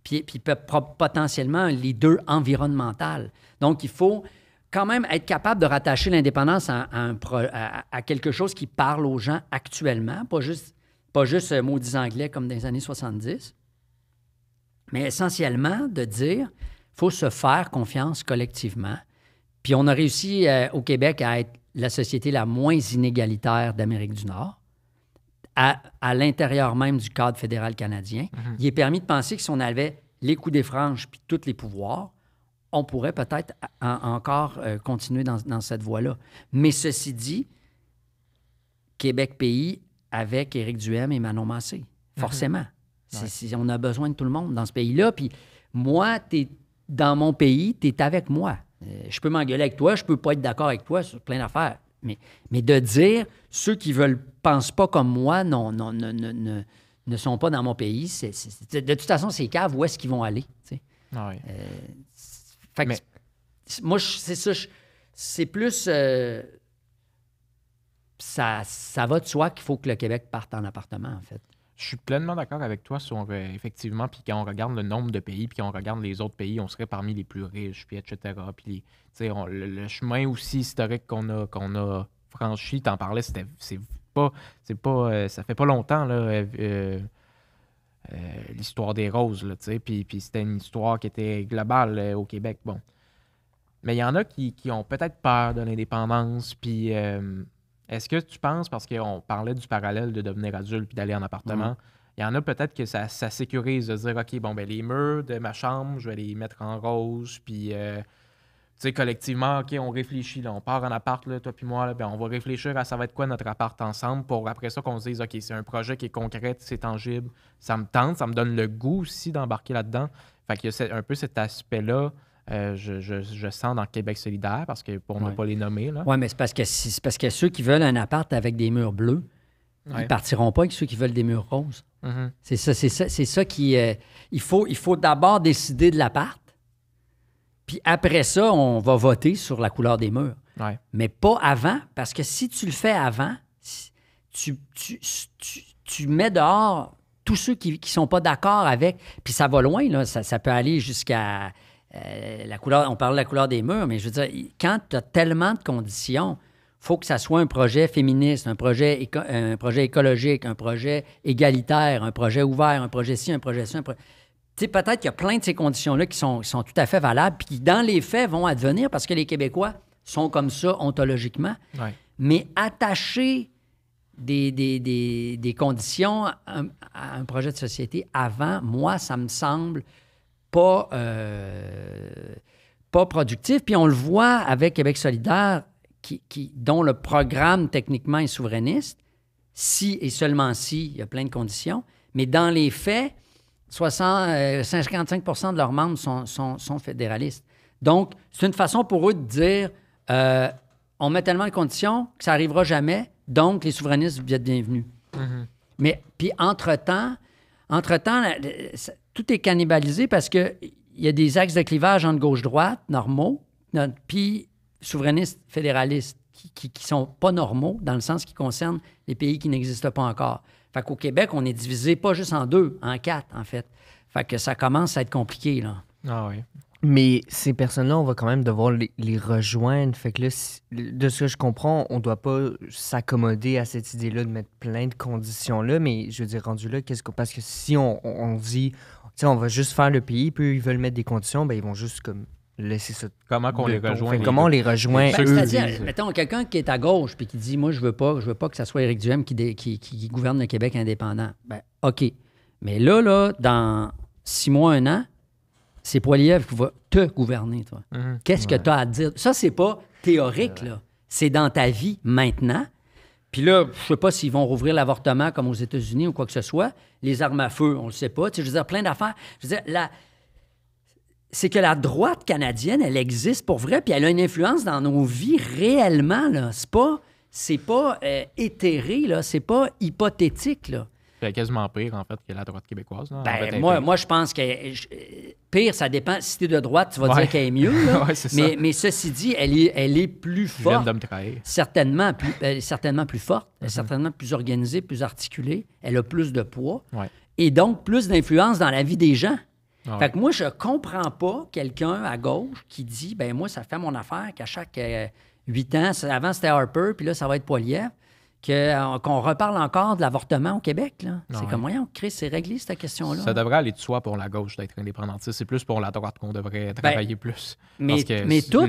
Puis, puis potentiellement les deux environnementales. Donc, il faut quand même être capable de rattacher l'indépendance à, quelque chose qui parle aux gens actuellement, pas juste, pas juste euh, maudits anglais comme dans les années 70, mais essentiellement de dire faut se faire confiance collectivement. Puis on a réussi euh, au Québec à être la société la moins inégalitaire d'Amérique du Nord, à, l'intérieur même du cadre fédéral canadien, mhm. il est permis de penser que si on avait les coups des franges puis tous les pouvoirs, on pourrait peut-être encore euh, continuer dans, cette voie-là. Mais ceci dit, Québec-Pays avec Éric Duhem et Manon Massé, mhm. forcément. on a besoin de tout le monde dans ce pays-là. Puis moi, tu es dans mon pays, tu es avec moi. Euh, je peux m'engueuler avec toi, je peux pas être d'accord avec toi sur plein d'affaires. Mais, mais de dire, ceux qui veulent pensent pas comme moi non, non, ne, ne, sont pas dans mon pays, de toute façon, c'est caves, où est-ce qu'ils vont aller? moi, c'est ça. c'est plus. Euh, ça, ça va de soi qu'il faut que le Québec parte en appartement, en fait. Je suis pleinement d'accord avec toi sur euh, effectivement, puis quand on regarde le nombre de pays, puis quand on regarde les autres pays, on serait parmi les plus riches, puis etc. Puis le, chemin aussi historique qu'on a, qu'on a franchi, t'en parlais, c'était, c'est pas, c'est pas, euh, ça fait pas longtemps là, euh, l'histoire des roses, là, puis, puis c'était une histoire qui était globale au Québec, bon. Mais il y en a qui, qui ont peut-être peur de l'indépendance, puis est-ce que tu penses, parce qu'on parlait du parallèle de devenir adulte puis d'aller en appartement, il y en a peut-être que ça, sécurise de dire OK, bon, ben les murs de ma chambre, je vais les mettre en rose, puis. Euh, tu sais, collectivement, OK, on réfléchit, on part en appart, là, toi puis moi, ben, on va réfléchir à ça va être quoi notre appart ensemble pour après ça qu'on se dise, OK, c'est un projet qui est concret, c'est tangible, ça me tente, ça me donne le goût aussi d'embarquer là-dedans. Fait qu'il y a un peu cet aspect-là euh, je, sens dans Québec solidaire, parce qu'on ne pas les nommer. Oui, mais c'est parce, que c'est parce que ceux qui veulent un appart avec des murs bleus, ils partiront pas avec ceux qui veulent des murs roses. Mm-hmm. C'est ça, c'est ça, qui. Euh, il faut, il faut d'abord décider de l'appart, puis après ça, on va voter sur la couleur des murs. Mais pas avant, parce que si tu le fais avant, tu, tu, tu, mets dehors tous ceux qui ne sont pas d'accord avec. Puis ça va loin, là. ça peut aller jusqu'à euh, la couleur, on parle de la couleur des murs, mais je veux dire, quand tu as tellement de conditions, faut que ça soit un projet féministe, un projet, un projet écologique, un projet égalitaire, un projet ouvert, un projet ci, un projet ça. sais, peut-être qu'il y a plein de ces conditions-là qui sont, tout à fait valables, puis qui, dans les faits, vont advenir parce que les Québécois sont comme ça ontologiquement. Mais attacher des, conditions à un, projet de société avant, moi, ça me semble pas, euh, pas productif. Puis on le voit avec Québec solidaire, qui, dont le programme techniquement est souverainiste, si et seulement si, il y a plein de conditions, mais dans les faits, 60, 55 euh, de leurs membres sont, sont, fédéralistes. Donc, c'est une façon pour eux de dire euh, on met tellement de conditions que ça n'arrivera jamais, donc les souverainistes, vous êtes bienvenus. Mm-hmm. Mais puis entre-temps, entre-temps, tout est cannibalisé parce qu'il y a des axes de clivage entre gauche-droite, normaux, puis souverainistes, fédéralistes, qui ne sont pas normaux dans le sens qui concerne les pays qui n'existent pas encore. Fait qu'au Québec, on est divisé pas juste en deux, en quatre, en fait. Fait que ça commence à être compliqué, là. Ah oui. Mais ces personnes-là, on va quand même devoir les, rejoindre. Fait que là, de ce que je comprends, on doit pas s'accommoder à cette idée-là de mettre plein de conditions-là. Mais je veux dire, rendu là, qu'est-ce qu'on. Parce que si on, on dit on va juste faire le pays, puis ils veulent mettre des conditions, ben ils vont juste comme laisser ça. Comment qu'on les rejoint? comment on ben, les rejoint? C'est-à-dire, mettons, quelqu'un qui est à gauche puis qui dit Moi, je veux pas, je veux pas que ça soit Éric Duhem qui, qui, gouverne le Québec indépendant. Ben, OK. Mais là, là, dans six mois, un an, c'est Poiliev qui va te gouverner, toi. Mhm. Qu'est-ce que tu as à dire? Ça, c'est pas théorique, là. C'est dans ta vie maintenant. Puis là, je sais pas s'ils vont rouvrir l'avortement comme aux États-Unis ou quoi que ce soit. Les armes à feu, on le sait pas. Tu sais, je veux plein d'affaires. Je c'est que la droite canadienne, elle existe pour vrai, puis elle a une influence dans nos vies réellement. Là. C'est pas, c'est pas euh, éthéré, là. c'est pas hypothétique. C'est ben, quasiment pire, en fait, que la droite québécoise. Ben, moi, moi, je pense que euh, euh, pire, ça dépend. Si tu es de droite, tu vas dire qu'elle est mieux. (laughs) mais, mais ceci dit, elle est, elle est plus forte. De Certainement plus, certainement plus forte, mhm. certainement plus organisée, plus articulée. Elle a plus de poids. Et donc, plus d'influence dans la vie des gens. Ah fait que moi, je comprends pas quelqu'un à gauche qui dit, ben moi, ça fait mon affaire qu'à chaque euh, huit ans, avant c'était Harper, puis là, ça va être Poilier. Euh, qu'on reparle encore de l'avortement au Québec. Ah c'est comme, voyons, Chris, c'est réglé cette question-là. Ça devrait aller de soi pour la gauche d'être indépendantiste. C'est plus pour la droite qu'on devrait ben, travailler plus. Mais, tout,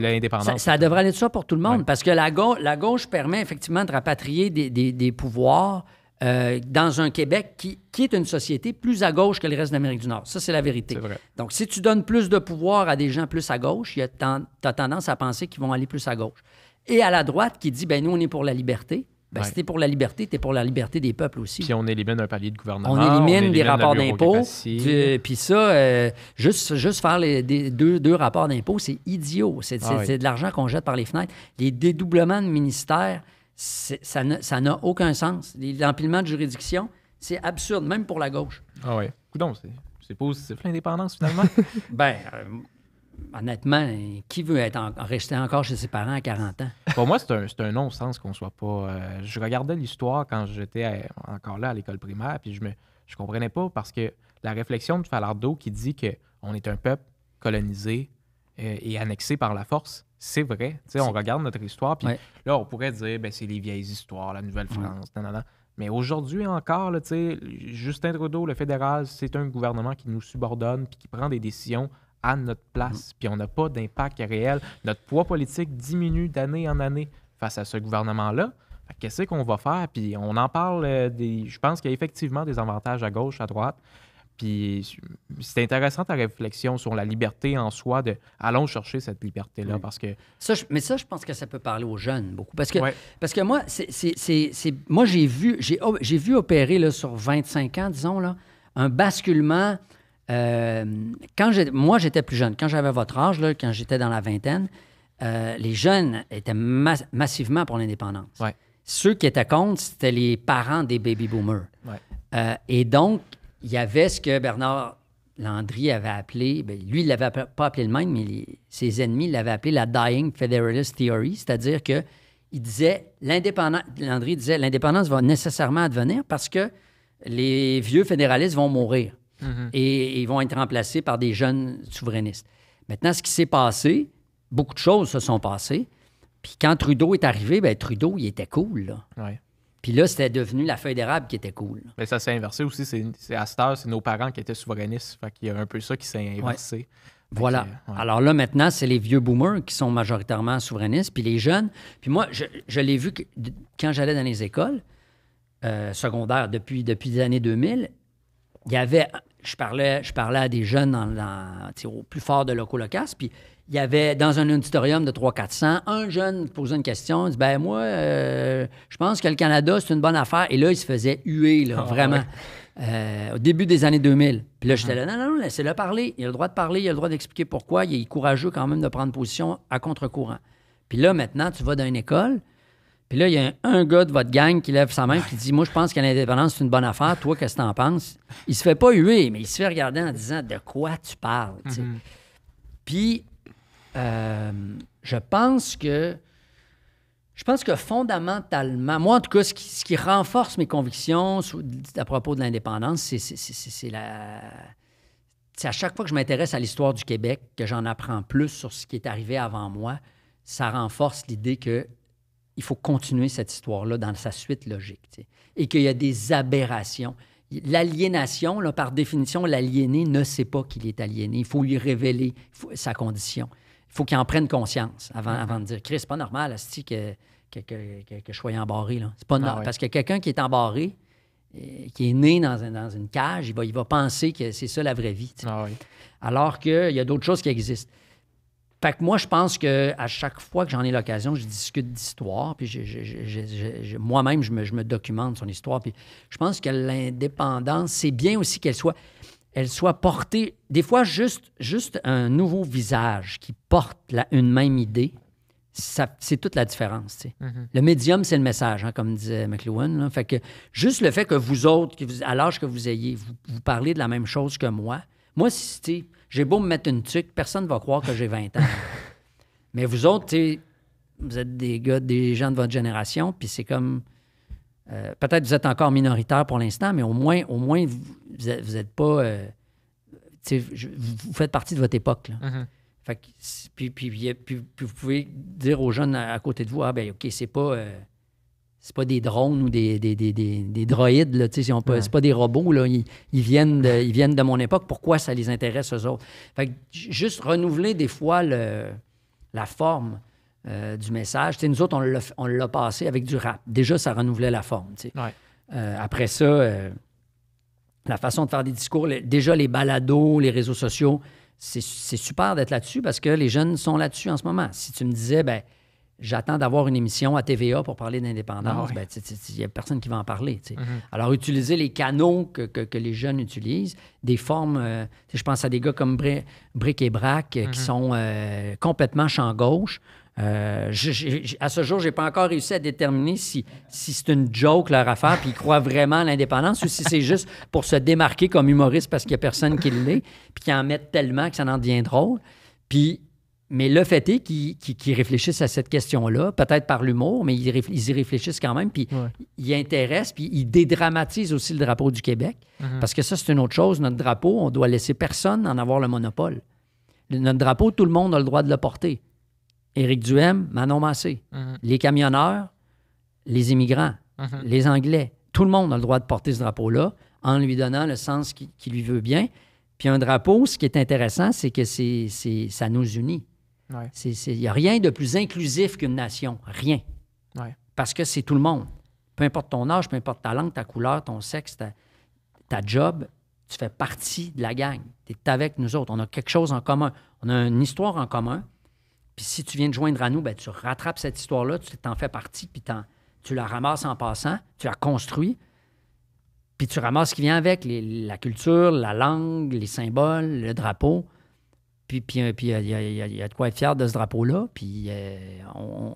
ça, devrait aller de soi pour tout le monde. Parce que la, gauche, permet effectivement de rapatrier des, pouvoirs euh, dans un Québec qui, est une société plus à gauche que le reste de l'Amérique du Nord. Ça, c'est la vérité. Donc, si tu donnes plus de pouvoir à des gens plus à gauche, tu as tendance à penser qu'ils vont aller plus à gauche. Et à la droite qui dit, ben nous, on est pour la liberté. Ben, pour la liberté, t'es pour la liberté des peuples aussi. Puis on élimine un palier de gouvernement. On élimine, des rapports d'impôts. Puis ça, euh, juste, juste faire deux, rapports d'impôts, c'est idiot. Ah c'est de l'argent qu'on jette par les fenêtres. Les dédoublements de ministères, ça n'a aucun sens. L'empilement de juridiction, c'est absurde, même pour la gauche. Ah oui. Coudon, c'est positif l'indépendance finalement? (laughs) (laughs) ben, euh, honnêtement, qui veut être rester encore chez ses parents à 40 ans? Pour moi, c'est un, non-sens qu'on soit pas. Euh, je regardais l'histoire quand j'étais euh, encore là à l'école primaire, puis je me comprenais pas parce que la réflexion de Falardo qui dit qu'on est un peuple colonisé euh, et annexé par la force, c'est vrai. On regarde notre histoire, puis là, on pourrait dire ben, c'est les vieilles histoires, la Nouvelle-France, Mais aujourd'hui encore, Justin Trudeau, le fédéral, c'est un gouvernement qui nous subordonne puis qui prend des décisions à notre place, mm. puis on n'a pas d'impact réel. Notre poids politique diminue d'année en année face à ce gouvernement-là. Qu'est-ce qu'on va faire? Puis on en parle, euh, des, je pense qu'il y a effectivement des avantages à gauche, à droite. Puis c'est intéressant ta réflexion sur la liberté en soi, de allons chercher cette liberté-là, parce que... Ça, mais ça, je pense que ça peut parler aux jeunes beaucoup, parce que, parce que moi, c'est, moi j'ai vu, j'ai, vu opérer là, sur 25 ans, disons, là, un basculement euh, quand moi, j'étais plus jeune, quand j'avais votre âge, quand j'étais dans la vingtaine, euh, les jeunes étaient massivement pour l'indépendance. Ceux qui étaient contre, c'était les parents des baby-boomers. Euh, et donc, il y avait ce que Bernard Landry avait appelé, ben, lui, il ne l'avait pas appelé le même, mais ses ennemis l'avaient appelé la Dying Federalist Theory, c'est-à-dire que il disait, l'indépendance, Landry disait, l'indépendance va nécessairement advenir parce que les vieux fédéralistes vont mourir. Mhm. et ils vont être remplacés par des jeunes souverainistes. Maintenant, ce qui s'est passé, beaucoup de choses se sont passées. Puis quand Trudeau est arrivé, ben Trudeau, il était cool. Puis là, c'était devenu la feuille d'érable qui était cool. Mais ça s'est inversé aussi. C'est à cette heure, c'est nos parents qui étaient souverainistes. Fait qu'il y a un peu ça qui s'est inversé. Voilà. Alors là, maintenant, c'est les vieux boomers qui sont majoritairement souverainistes, puis les jeunes. Puis moi, je, l'ai vu quand j'allais dans les écoles euh, secondaires depuis, depuis les années 2000, il y avait, je parlais, je parlais à des jeunes dans, au plus fort de l'Oco-Locas, puis il y avait dans un auditorium de 300-400, un jeune posait une question, il dit Ben, moi, euh, je pense que le Canada, c'est une bonne affaire. Et là, il se faisait huer, là, ah, vraiment, euh, au début des années 2000. Puis là, j'étais ah. là Non, non, non laissez-le parler. Il a le droit de parler, il a le droit d'expliquer pourquoi. Il est courageux quand même de prendre position à contre-courant. Puis là, maintenant, tu vas dans une école, puis là, il y a un, gars de votre gang qui lève sa main et qui dit Moi, je pense que l'indépendance, c'est une bonne affaire. Toi, qu'est-ce que t'en penses Il se fait pas huer, mais il se fait regarder en disant De quoi tu parles mm-hmm. Puis, euh, je pense que. Je pense que fondamentalement, moi en tout cas, ce qui, ce qui renforce mes convictions à propos de l'indépendance, c'est la, c'est à chaque fois que je m'intéresse à l'histoire du Québec, que j'en apprends plus sur ce qui est arrivé avant moi, ça renforce l'idée que il faut continuer cette histoire-là dans sa suite logique. Et qu'il y a des aberrations. L'aliénation, par définition, l'aliéné ne sait pas qu'il est aliéné. Il faut lui révéler sa condition. Il faut qu'il en prenne conscience avant, de dire Chris, c'est pas normal, Asti, que, que, que, je sois embarré. Là. C'est pas ah normal. Parce que quelqu'un qui est embarré, euh, qui est né dans, une cage, il va, il va penser que c'est ça la vraie vie. Ah Alors qu'il y a d'autres choses qui existent. Fait que moi, je pense que à chaque fois que j'en ai l'occasion, je discute d'histoire, puis moi-même, je me, documente son histoire. Puis je pense que l'indépendance, c'est bien aussi qu'elle soit, elle soit portée. Des fois, juste, juste un nouveau visage qui porte la, une même idée, c'est toute la différence. Mm-hmm. Le médium, c'est le message, hein, comme disait McLuhan. Fait que juste le fait que vous autres, à l'âge que vous ayez, vous parlez de la même chose que moi, moi, si, j'ai beau me mettre une tuque, personne ne va croire que j'ai 20 ans. (laughs) Mais vous autres, vous êtes des gars, des gens de votre génération, puis c'est comme. Euh, peut-être vous êtes encore minoritaire pour l'instant, mais au moins, au moins vous n'êtes pas. Euh, vous faites partie de votre époque. Mm-hmm. puis, vous pouvez dire aux jeunes à, côté de vous Ah, ben OK, c'est pas. Euh, c'est pas des drones ou des, des, droïdes, là, si c'est pas des robots, là, ils, viennent de, ils viennent de mon époque, pourquoi ça les intéresse aux autres? Fait juste renouveler des fois le, la forme euh, du message. nous autres, on l'a, l'a passé avec du rap. Déjà, ça renouvelait la forme. Euh, après ça, euh, la façon de faire des discours, déjà les balados, les réseaux sociaux, c'est, c'est super d'être là-dessus parce que les jeunes sont là-dessus en ce moment. Si tu me disais, ben j'attends d'avoir une émission à TVA pour parler d'indépendance, ah il n'y ben, a personne qui va en parler. Mm-hmm. Alors, utiliser les canaux que, les jeunes utilisent, des formes, euh, je pense à des gars comme Brick et Brac euh, qui mm-hmm. sont euh, complètement champ gauche. à ce jour, je n'ai pas encore réussi à déterminer si, si c'est une joke leur affaire, puis ils croient (laughs) vraiment à l'indépendance, ou si c'est juste pour se démarquer comme humoriste parce qu'il n'y a personne qui l'est, puis qu'ils en mettent tellement que ça en devient drôle. Puis mais le fait est qu'ils réfléchissent à cette question-là, peut-être par l'humour, mais ils, y réfléchissent quand même, puis il ils intéressent, puis ils dédramatisent aussi le drapeau du Québec. Mm-hmm. Parce que ça, c'est une autre chose. Notre drapeau, on doit laisser personne en avoir le monopole. notre drapeau, tout le monde a le droit de le porter. Éric Duhem, Manon Massé, mm-hmm. les camionneurs, les immigrants, mm-hmm. les Anglais. Tout le monde a le droit de porter ce drapeau-là en lui donnant le sens qui, qui, lui veut bien. Puis un drapeau, ce qui est intéressant, c'est que c'est ça nous unit. Il n'y a rien de plus inclusif qu'une nation, rien. Parce que c'est tout le monde. Peu importe ton âge, peu importe ta langue, ta couleur, ton sexe, ta, job, tu fais partie de la gang. Tu es avec nous autres. On a quelque chose en commun. On a une histoire en commun. Puis si tu viens te joindre à nous, ben, tu rattrapes cette histoire-là, tu t'en fais partie, puis tu la ramasses en passant, tu la construis, puis tu ramasses ce qui vient avec, la culture, la langue, les symboles, le drapeau. Puis il y, a de quoi être fier de ce drapeau-là. Puis euh, on,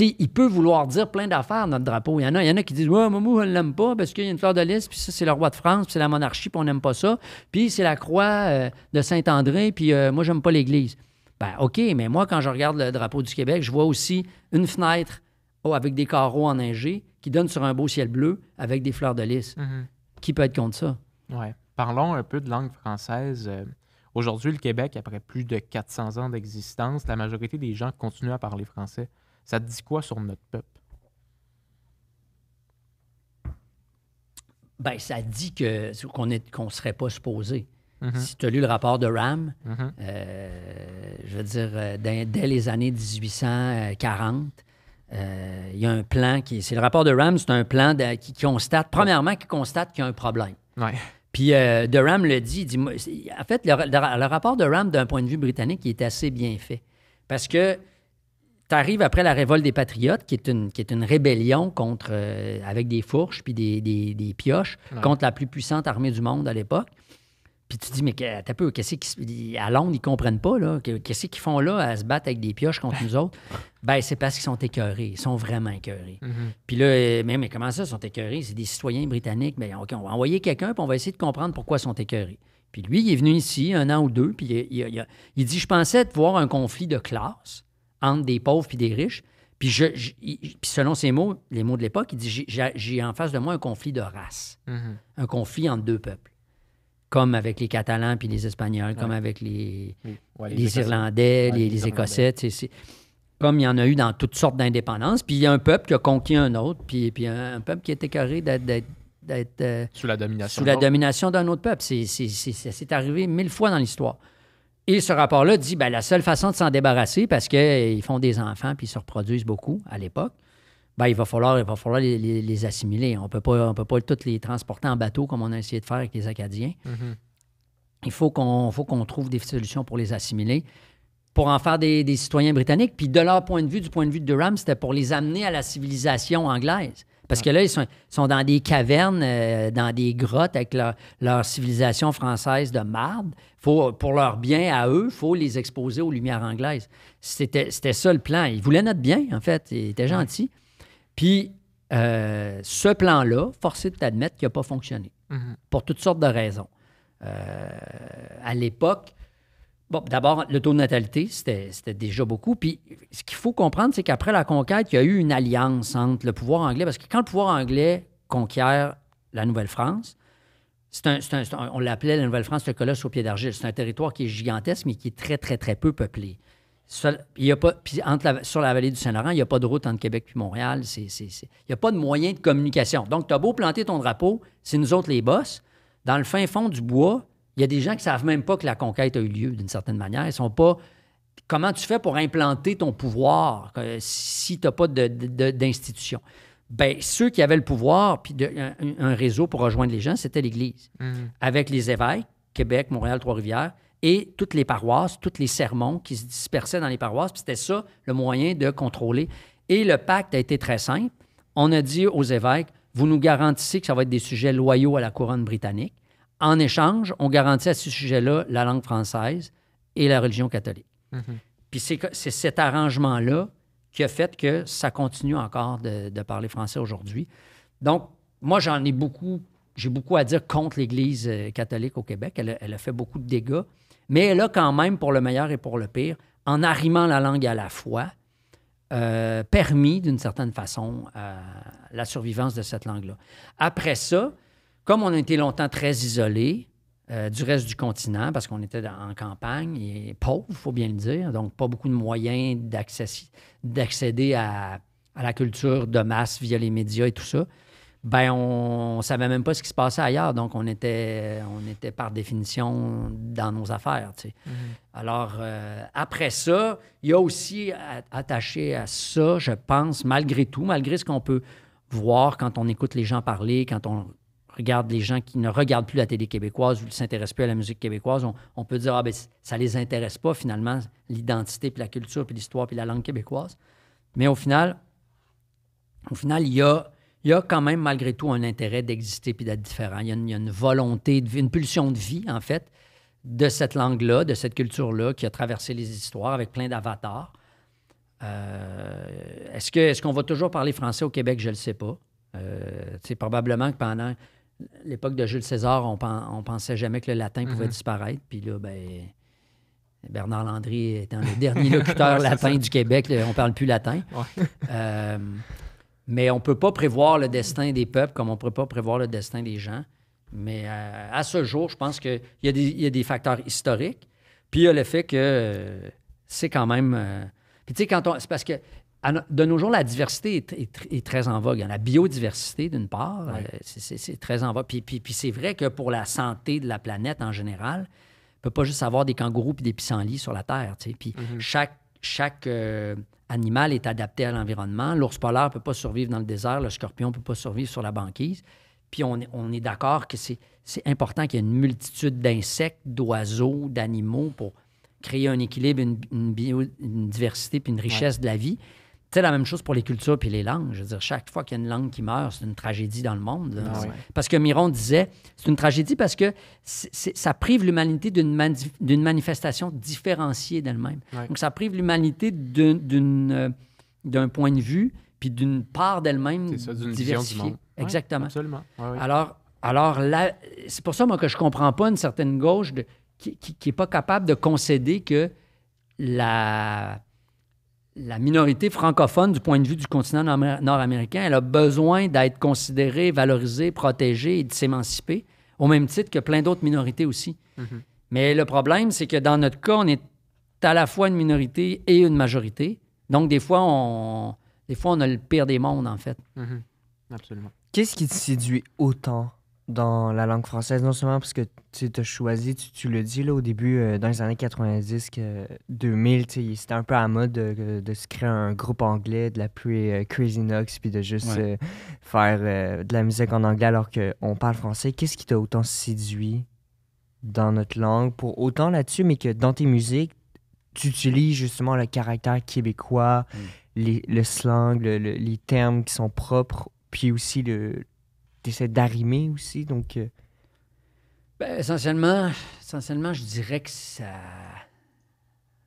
il peut vouloir dire plein d'affaires, notre drapeau. Il y en a, il y en a qui disent Ouais, mamou, on l'aime pas parce qu'il y a une fleur de lys, puis ça, c'est le roi de France, puis c'est la monarchie, puis on n'aime pas ça. Puis c'est la croix euh, de Saint-André, puis euh, moi, j'aime pas l'Église. Ben, OK, mais moi, quand je regarde le drapeau du Québec, je vois aussi une fenêtre oh, avec des carreaux en enneigés qui donne sur un beau ciel bleu avec des fleurs de lys. Mhm. Qui peut être contre ça? Oui. Parlons un peu de langue française. Aujourd'hui, le Québec, après plus de 400 ans d'existence, la majorité des gens continuent à parler français. Ça te dit quoi sur notre peuple? Ben, ça dit que qu'on qu'on serait pas supposé. Mhm. Si tu as lu le rapport de RAM, mhm. euh, je veux dire, euh, dès, les années 1840, euh, il y a un plan qui. C'est le rapport de RAM, c'est un plan qui, constate, premièrement, qui constate qu'il y a un problème. Ouais. Puis euh, Durham le dit, dit en fait, le, rapport de Durham, d'un point de vue britannique, il est assez bien fait. Parce que tu arrives après la révolte des patriotes, qui est une, rébellion contre, euh, avec des fourches puis des, pioches, contre la plus puissante armée du monde à l'époque. Puis tu dis, mais peu, qu'est-ce qu'ils. À Londres, ils comprennent pas, là. Qu'est-ce qu'ils font là à se battre avec des pioches contre nous autres? (laughs) Ben, c'est parce qu'ils sont écœurés. Ils sont vraiment écœurés. Mm-hmm. Puis là, euh, mais, comment ça, ils sont écœurés? C'est des citoyens britanniques. Bien, OK, on va envoyer quelqu'un, puis on va essayer de comprendre pourquoi ils sont écœurés. Puis lui, il est venu ici un an ou deux, puis il, dit, je pensais voir un conflit de classe entre des pauvres puis des riches. Puis, je, selon ses mots, les mots de l'époque, il dit, j'ai en face de moi un conflit de race, mm-hmm. un conflit entre deux peuples comme avec les Catalans puis les Espagnols, comme avec les, les, Irlandais, les, Écossais. comme il y en a eu dans toutes sortes d'indépendances. Puis il y a un peuple qui a conquis un autre, puis, puis un, peuple qui est carré d'être, euh, sous la domination, la domination d'un autre peuple. C'est, c'est, arrivé mille fois dans l'histoire. Et ce rapport-là dit ben, la seule façon de s'en débarrasser, parce qu'ils eh, font des enfants puis ils se reproduisent beaucoup à l'époque, ben, il va falloir, il va falloir les, assimiler. On ne peut pas tous les transporter en bateau comme on a essayé de faire avec les Acadiens. Mm-hmm. Il faut qu'on trouve des solutions pour les assimiler, pour en faire des, citoyens britanniques. Puis de leur point de vue, du point de vue de Durham, c'était pour les amener à la civilisation anglaise. Parce que là, ils sont, dans des cavernes, euh, dans des grottes avec leur, civilisation française de marde. pour leur bien à eux, il faut les exposer aux lumières anglaises. C'était ça le plan. Ils voulaient notre bien, en fait. Ils étaient gentils. Puis, euh, ce plan-là, forcé de t'admettre qu'il n'a pas fonctionné, mhm. pour toutes sortes de raisons. Euh, à l'époque, bon, d'abord, le taux de natalité, c'était déjà beaucoup. Puis, ce qu'il faut comprendre, c'est qu'après la conquête, il y a eu une alliance entre le pouvoir anglais, parce que quand le pouvoir anglais conquiert la Nouvelle-France, on l'appelait la Nouvelle-France le colosse au pied d'argile. C'est un territoire qui est gigantesque, mais qui est très, très, très peu peuplé il y a pas, sur la vallée du Saint-Laurent, il n'y a pas de route entre Québec et Montréal. il n'y a pas de moyen de communication. Donc, tu as beau planter ton drapeau, c'est nous autres les boss. Dans le fin fond du bois, il y a des gens qui ne savent même pas que la conquête a eu lieu d'une certaine manière. Ils sont pas. Comment tu fais pour implanter ton pouvoir euh, si tu n'as pas d'institution? Bien, ceux qui avaient le pouvoir, puis un, réseau pour rejoindre les gens, c'était l'Église. Mmh. Avec les évêques, Québec, Montréal, Trois-Rivières, et toutes les paroisses, tous les sermons qui se dispersaient dans les paroisses. Puis c'était ça le moyen de contrôler. Et le pacte a été très simple. On a dit aux évêques, vous nous garantissez que ça va être des sujets loyaux à la couronne britannique. En échange, on garantit à ce sujet-là la langue française et la religion catholique. Mhm. Puis c'est cet arrangement-là qui a fait que ça continue encore de, parler français aujourd'hui. Donc, moi, j'en ai beaucoup, j'ai beaucoup à dire contre l'Église euh, catholique au Québec. elle a fait beaucoup de dégâts mais elle a quand même, pour le meilleur et pour le pire, en arrimant la langue à la fois, euh, permis d'une certaine façon euh, la survivance de cette langue-là. Après ça, comme on a été longtemps très isolés euh, du reste du continent, parce qu'on était en campagne et pauvre, il faut bien le dire, donc pas beaucoup de moyens d'accéder à, la culture de masse via les médias et tout ça, ben on ne savait même pas ce qui se passait ailleurs. Donc, on était, on était par définition dans nos affaires. Tu sais. Mm-hmm. Alors, euh, après ça, il y a aussi attaché à ça, je pense, malgré tout, malgré ce qu'on peut voir quand on écoute les gens parler, quand on regarde les gens qui ne regardent plus la télé québécoise ou ne s'intéressent plus à la musique québécoise, on, peut dire, ah ben ça ne les intéresse pas finalement, l'identité, puis la culture, puis l'histoire, puis la langue québécoise. Mais au final, au final, il y a il y a quand même malgré tout un intérêt d'exister puis d'être différent. Il y, a une, volonté, une pulsion de vie, en fait, de cette langue-là, de cette culture-là qui a traversé les histoires avec plein d'avatars. Euh, est-ce qu'on va toujours parler français au Québec? Je ne le sais pas. C'est euh, probablement que pendant l'époque de Jules César, on, ne pensait jamais que le latin pouvait mm-hmm. disparaître. Puis là, ben, Bernard Landry étant le dernier (laughs) locuteur latin du Québec, on ne parle plus latin. Ouais. Euh, mais on ne peut pas prévoir le destin des peuples comme on ne peut pas prévoir le destin des gens. Mais euh, à ce jour, je pense qu'il y, y, a des facteurs historiques. Puis il y a le fait que euh, c'est quand même. Euh, puis tu sais, quand on. C'est parce que de nos jours, la diversité est, très en vogue. La biodiversité, d'une part, c'est très en vogue. Puis, puis, c'est vrai que pour la santé de la planète en général, on ne peut pas juste avoir des kangourous et des pissenlits sur la Terre. Puis mm-hmm. chaque chaque euh, animal est adapté à l'environnement. L'ours polaire ne peut pas survivre dans le désert, le scorpion ne peut pas survivre sur la banquise. Puis on, est d'accord que c'est, important qu'il y ait une multitude d'insectes, d'oiseaux, d'animaux pour créer un équilibre, une, une, diversité puis une richesse de la vie la même chose pour les cultures puis les langues. Je veux dire, chaque fois qu'il y a une langue qui meurt, c'est une tragédie dans le monde. Ah parce que Miron disait, c'est une tragédie parce que ça prive l'humanité d'une d'une manifestation différenciée d'elle-même. Donc, ça prive l'humanité euh, d'un point de vue puis d'une part d'elle-même diversifiée. Exactement. Alors, alors c'est pour ça, moi, que je comprends pas une certaine gauche de, qui n'est pas capable de concéder que la la minorité francophone du point de vue du continent nord-américain, elle a besoin d'être considérée, valorisée, protégée et de s'émanciper, au même titre que plein d'autres minorités aussi. Mhm. Mais le problème, c'est que dans notre cas, on est à la fois une minorité et une majorité. Donc, des fois, on, des fois, on a le pire des mondes, en fait. Mhm. Absolument. Qu'est-ce qui te séduit autant dans la langue française, non seulement parce que tu as choisi, tu, le dis là, au début, euh, dans les années 90, 2000, c'était un peu à mode de, se créer un groupe anglais, de l'appeler euh, Crazy Knox, puis de juste euh, faire de la musique en anglais alors qu'on parle français. Qu'est-ce qui t'a autant séduit dans notre langue pour autant là-dessus, mais que dans tes musiques, tu utilises justement le caractère québécois, mm. les, le slang, les termes qui sont propres, puis aussi le essaie d'arrimer aussi, donc... Euh. Ben, essentiellement, essentiellement, je dirais que ça...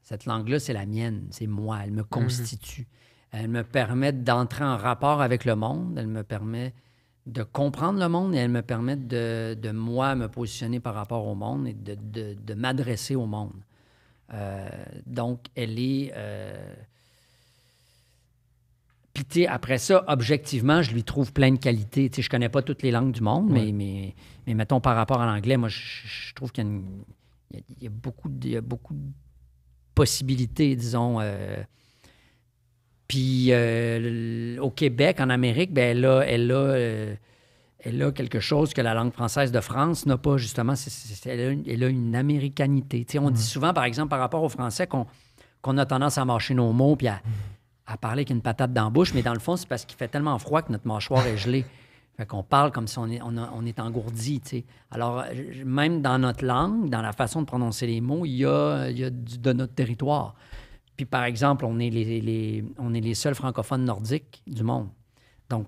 Cette langue-là, c'est la mienne, c'est moi, elle me mm-hmm. constitue. Elle me permet d'entrer en rapport avec le monde, elle me permet de comprendre le monde et elle me permet de, moi, me positionner par rapport au monde et de, m'adresser au monde. Euh, donc, elle est... Euh, après ça, objectivement, je lui trouve plein de qualités. Je je connais pas toutes les langues du monde, mais, mais, mais, mettons par rapport à l'anglais, moi, je, trouve qu'il y, a beaucoup de possibilités, disons. Euh, puis euh, au Québec, en Amérique, ben elle a, elle a, euh, elle quelque chose que la langue française de France n'a pas, justement. elle, a une, américanité. on dit souvent, par exemple, par rapport au français, qu'on a tendance à marcher nos mots, puis à... Mm à parler qu'une patate dans bouche, mais dans le fond, c'est parce qu'il fait tellement froid que notre mâchoire est gelée. (laughs) Fait qu'on parle comme si on est, engourdi, tu sais. Alors, même dans notre langue, dans la façon de prononcer les mots, il y a, du, de notre territoire. Puis, par exemple, on est les, les, on est les seuls francophones nordiques du monde. Donc,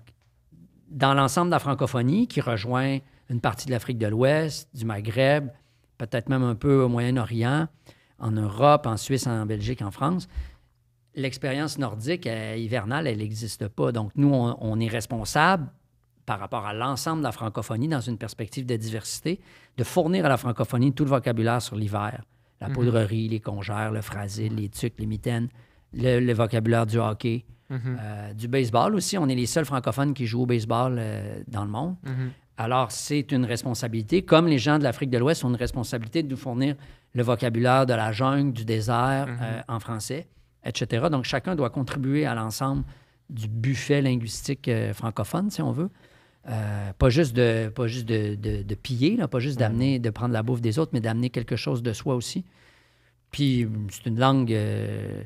dans l'ensemble de la francophonie, qui rejoint une partie de l'Afrique de l'Ouest, du Maghreb, peut-être même un peu au Moyen-Orient, en Europe, en Suisse, en Belgique, en France, l'expérience nordique euh, hivernale, elle n'existe pas. Donc, nous, on, est responsable par rapport à l'ensemble de la francophonie dans une perspective de diversité, de fournir à la francophonie tout le vocabulaire sur l'hiver. La mhm. poudrerie, les congères, le frasil, les tucs, les mitaines, le, vocabulaire du hockey, mhm. euh, du baseball aussi. On est les seuls francophones qui jouent au baseball euh, dans le monde. Mhm. Alors, c'est une responsabilité, comme les gens de l'Afrique de l'Ouest ont une responsabilité de nous fournir le vocabulaire de la jungle, du désert en français etc. Donc, chacun doit contribuer à l'ensemble du buffet linguistique euh, francophone, si on veut. Euh, pas juste de, pas juste de, de, piller, pas juste mm. d'amener, de prendre la bouffe des autres, mais d'amener quelque chose de soi aussi. Puis, c'est une langue. Euh,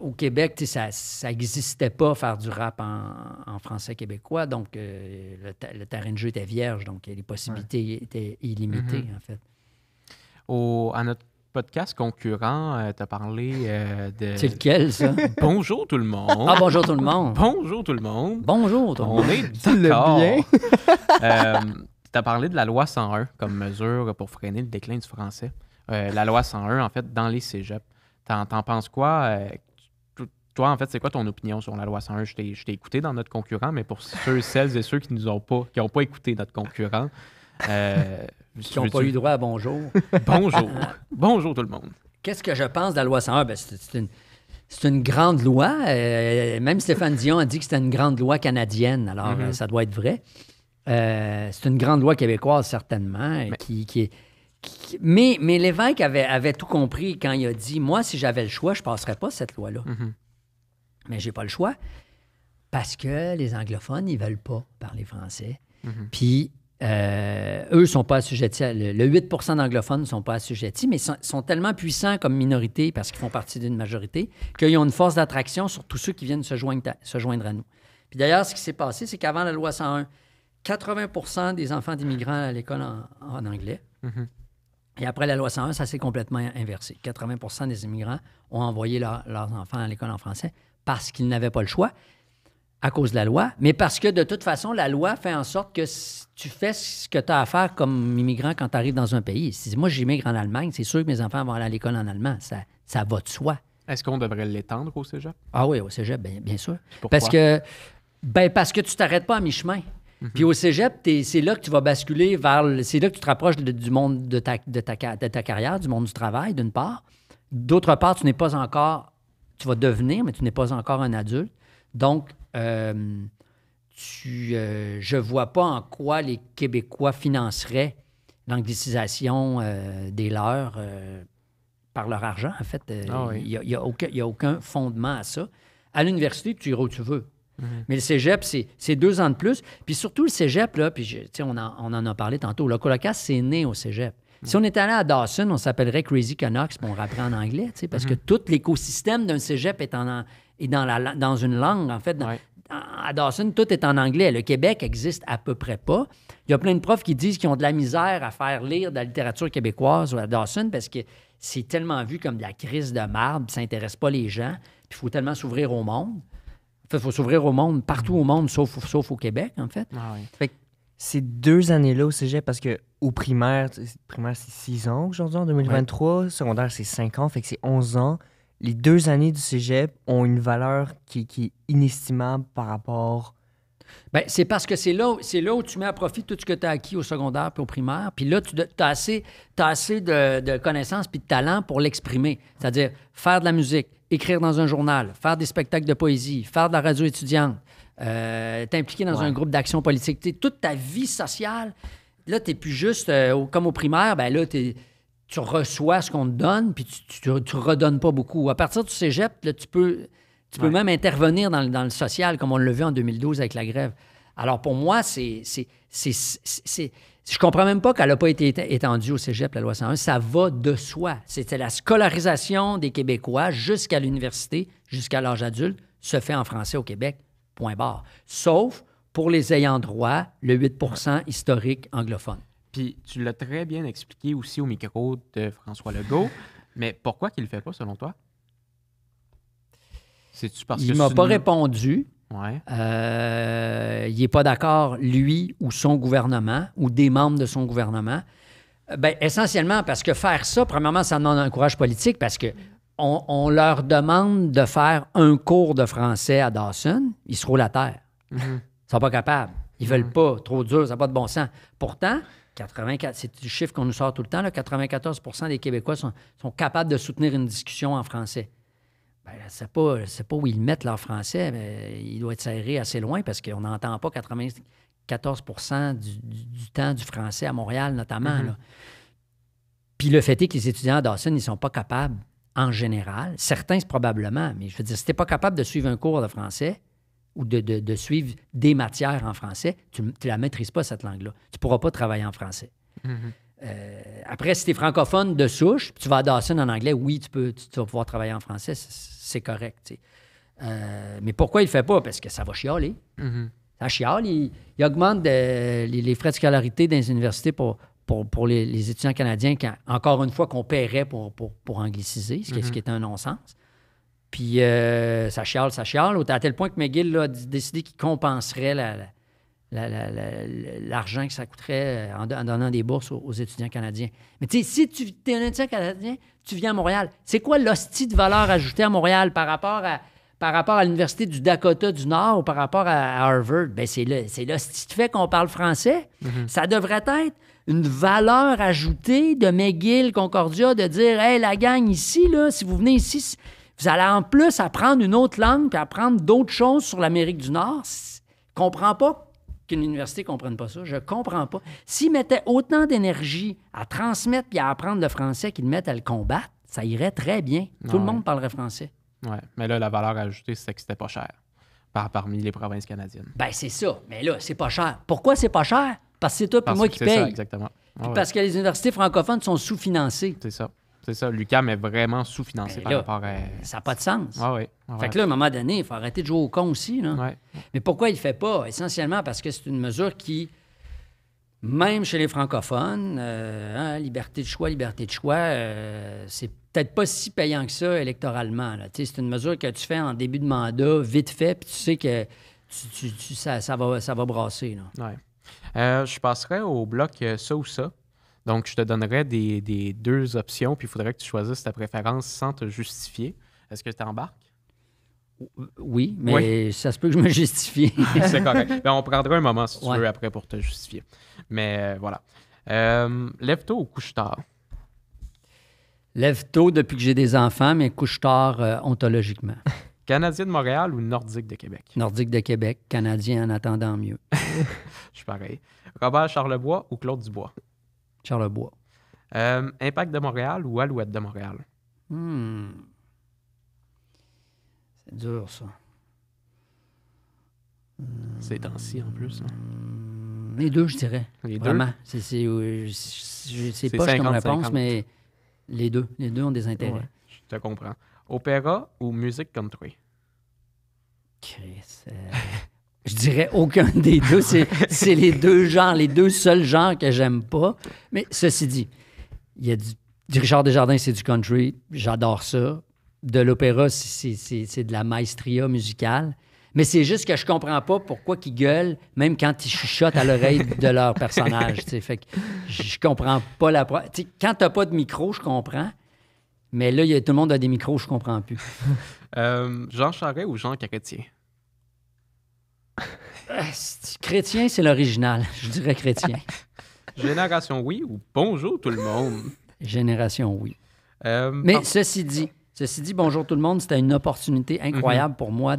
au Québec, ça n'existait ça pas faire du rap en, français québécois. Donc, le, terrain de jeu était vierge, donc les possibilités étaient illimitées, mm-hmm. en fait. Au, à notre podcast concurrent, euh, t'as tu as parlé euh, de. C'est lequel, ça? Bonjour tout le monde. Ah, bonjour tout le monde. Bonjour tout le monde. Bonjour tout le monde. On est d'accord. (laughs) Euh, tu as parlé de la loi 101 comme mesure pour freiner le déclin du français. la loi 101, en fait, dans les cégeps. T'en, penses quoi? toi, en fait, c'est quoi ton opinion sur la loi 101? Je t'ai, écouté dans notre concurrent, mais pour ceux, celles et ceux qui n'ont pas, qui ont pas écouté notre concurrent, euh, qui n'ont pas eu droit à bonjour. (laughs) Bonjour. bonjour tout le monde. Qu'est-ce que je pense de la loi 101? Ben, c'est une, grande loi. Euh, même Stéphane Dion a dit que c'était une grande loi canadienne, alors mm-hmm. euh, ça doit être vrai. c'est une grande loi québécoise, certainement, mais... qui, qui, mais, mais l'évêque avait, avait, tout compris quand il a dit Moi, si j'avais le choix, je ne passerais pas cette loi-là. Mm-hmm. Mais j'ai pas le choix parce que les anglophones, ils veulent pas parler français. Mm-hmm. Puis euh, eux ne sont pas assujettis. le, 8 d'anglophones ne sont pas assujettis, mais sont, tellement puissants comme minorité parce qu'ils font partie d'une majorité qu'ils ont une force d'attraction sur tous ceux qui viennent se joindre à, nous. Puis d'ailleurs, ce qui s'est passé, c'est qu'avant la loi 101, 80 des enfants d'immigrants à l'école en, anglais. Mm-hmm. Et après la loi 101, ça s'est complètement inversé. 80 des immigrants ont envoyé leurs enfants à l'école en français parce qu'ils n'avaient pas le choix, à cause de la loi, mais parce que de toute façon, la loi fait en sorte que tu fais ce que tu as à faire comme immigrant quand tu arrives dans un pays. Si moi, j'immigre en Allemagne, c'est sûr que mes enfants vont aller à l'école en allemand. Ça, va de soi. Est-ce qu'on devrait l'étendre au cégep? Ah oui, au cégep, bien, sûr. Parce que, ben, parce que tu t'arrêtes pas à mi-chemin. Mm-hmm. Puis au cégep, c'est là que tu vas basculer vers. C'est là que tu te rapproches du monde de, ta, de ta carrière, du monde du travail, d'une part. D'autre part, tu n'es pas encore. Tu vas devenir, mais tu n'es pas encore un adulte. Donc, euh, tu, euh, je ne vois pas en quoi les Québécois financeraient l'anglicisation euh, des leurs par leur argent, en fait. Ah Il n'y a, aucun, fondement à ça. À l'université, tu iras où tu veux. Mhm. Mais le cégep, c'est deux ans de plus. Puis surtout, le cégep, là, puis on, en, on en a parlé tantôt, le colocasse, c'est né au cégep. Si on était allé à Dawson, on s'appellerait Crazy Canucks, puis on rappelait en anglais, parce mhm. que tout l'écosystème d'un cégep est en, et dans, la, dans une langue, en fait. À Dawson, tout est en anglais. Le Québec existe à peu près pas. Il y a plein de profs qui disent qu'ils ont de la misère à faire lire de la littérature québécoise à Dawson parce que c'est tellement vu comme de la crise de marbre, ça n'intéresse pas les gens, puis il faut tellement s'ouvrir au monde. Il faut s'ouvrir au monde, partout au monde, sauf, sauf au Québec, en fait. Ah ces deux années-là au cégep, parce que au primaire, primaire c'est six ans aujourd'hui en 2023, secondaire c'est cinq ans, fait que c'est onze ans les deux années du cégep ont une valeur qui, est inestimable par rapport. Ben c'est parce que c'est là, là où tu mets à profit tout ce que tu as acquis au secondaire puis au primaire. Puis là, tu as assez, as assez de, connaissances puis de talent pour l'exprimer. C'est-à-dire faire de la musique, écrire dans un journal, faire des spectacles de poésie, faire de la radio étudiante, euh, t'impliquer dans un groupe d'action politique. toute ta vie sociale, là, tu plus juste euh, comme au primaire, ben là, tu tu reçois ce qu'on te donne, puis tu ne redonnes pas beaucoup. À partir du cégep, tu peux, tu peux même intervenir dans, le social, comme on l'a vu en 2012 avec la grève. Alors, pour moi, c'est. Je comprends même pas qu'elle n'a pas été étendue au cégep, la loi 101. Ça va de soi. C'était la scolarisation des Québécois jusqu'à l'université, jusqu'à l'âge adulte, se fait en français au Québec, point barre. Sauf pour les ayants droit, le 8 historique anglophone. Puis tu l'as très bien expliqué aussi au micro de François Legault. (laughs) mais pourquoi qu'il le fait pas, selon toi? C'est-tu parce il m'a pas répondu. Ouais. Euh, il n'est pas d'accord, lui ou son gouvernement, ou des membres de son gouvernement. Euh, ben, essentiellement, parce que faire ça, premièrement, ça demande un courage politique, parce que on, leur demande de faire un cours de français à Dawson, ils se roulent à terre. Mhm. Ils sont pas capables. Ils veulent mhm. pas, trop dur, ça n'a pas de bon sens. Pourtant, 84, c'est le chiffre qu'on nous sort tout le temps, 94 des Québécois sont, capables de soutenir une discussion en français. Ben, je ne pas où ils mettent leur français, mais il doit être serré assez loin parce qu'on n'entend pas 94 du, temps du français à Montréal, notamment. Mm-hmm. Puis le fait est que les étudiants à Dawson, ils ne sont pas capables en général. Certains, probablement, mais je veux dire, si tu n'es pas capable de suivre un cours de français, ou de, de, de, suivre des matières en français, tu ne la maîtrises pas, cette langue-là. Tu ne pourras pas travailler en français. Mhm. Euh, après, si tu es francophone de souche, tu vas à Dawson en anglais, oui, tu, peux, tu, vas pouvoir travailler en français, c'est correct. Euh, mais pourquoi il ne fait pas? Parce que ça va chialer. Mhm. Ça chiale. Il, augmente les, frais de scolarité dans les universités pour, les, étudiants canadiens, encore une fois, qu'on paierait pour, pour, angliciser, ce qui est mhm. un non-sens. Puis euh, ça chiale, ça chiale, à tel point que McGill a décidé qu'il compenserait l'argent que ça coûterait euh, en, donnant des bourses aux, étudiants canadiens. Mais tu sais, si tu es un étudiant canadien, tu viens à Montréal. C'est quoi l'hostie de valeur ajoutée à Montréal par rapport à, par rapport à l'Université du Dakota du Nord ou par rapport à Harvard, ben c'est l'hostie. c'est fait si tu qu'on parle français, mm-hmm. ça devrait être une valeur ajoutée de McGill, Concordia, de dire, hey, la gang ici, là, si vous venez ici, vous allez en plus apprendre une autre langue puis apprendre d'autres choses sur l'Amérique du Nord. Je ne comprends pas qu'une université ne comprenne pas ça. Je comprends pas. S'ils mettaient autant d'énergie à transmettre puis à apprendre le français qu'ils mettent à le combattre, ça irait très bien. Tout le monde parlerait français. Oui, mais là, la valeur ajoutée, c'est que c'était pas cher par, parmi les provinces canadiennes. Ben c'est ça. Mais là, c'est pas cher. Pourquoi c'est pas cher? Parce que c'est toi et moi qui paye. Ça, exactement. Parce que les universités francophones sont sous-financées. C'est ça. C'est ça, Lucam est vraiment sous-financé ben par rapport à. Ça n'a pas de sens. Ah Fait que là, à un moment donné, il faut arrêter de jouer au con aussi. Là. Mais pourquoi il ne fait pas? Essentiellement parce que c'est une mesure qui, même chez les francophones, euh, hein, liberté de choix, liberté de choix, euh, c'est peut-être pas si payant que ça électoralement. C'est une mesure que tu fais en début de mandat, vite fait, puis tu sais que ça, ça, va, ça va brasser. Euh, je passerai au bloc ça ou ça. Donc, je te donnerais des, deux options, puis il faudrait que tu choisisses ta préférence sans te justifier. Est-ce que tu embarques? Oui, mais ça se peut que je me justifie. (laughs) C'est correct. Ben, on prendra un moment, si tu veux, après pour te justifier. Mais euh, voilà. Euh, lève toi ou couche-tard? lève toi depuis que j'ai des enfants, mais couche-tard euh, ontologiquement. (laughs) Canadien de Montréal ou Nordique de Québec? Nordique de Québec, Canadien en attendant mieux. (laughs) je suis pareil. Robert Charlebois ou Claude Dubois? Charlebois. Euh, Impact de Montréal ou Alouette de Montréal? Hmm. C'est dur, ça. C'est temps en plus. Hein. Hmm. Les deux, je dirais. Les Vraiment. deux? C'est pas comme pense, mais les deux. Les deux ont des intérêts. je te comprends. Opéra ou musique country? Chris... Euh, je dirais aucun (laughs) des deux. C'est les deux genres, les deux seuls genres que j'aime pas. Mais ceci dit, il y a du, du Richard Desjardins, c'est du country. J'adore ça. De l'opéra, c'est de la maestria musicale. Mais c'est juste que je comprends pas pourquoi ils gueulent, même quand ils chuchotent à l'oreille de leur personnage. Fait que je comprends pas la. T'sais, quand t'as pas de micro, je comprends. Mais là, tout le monde a des micros, je comprends plus. Euh, Jean Charret ou Jean Carretier? chrétien, c'est l'original. (laughs) Je dirais chrétien. Génération oui ou bonjour tout le monde. Génération oui. Euh, Mais ceci dit, ceci dit, bonjour tout le monde, c'était une opportunité mhm. incroyable pour moi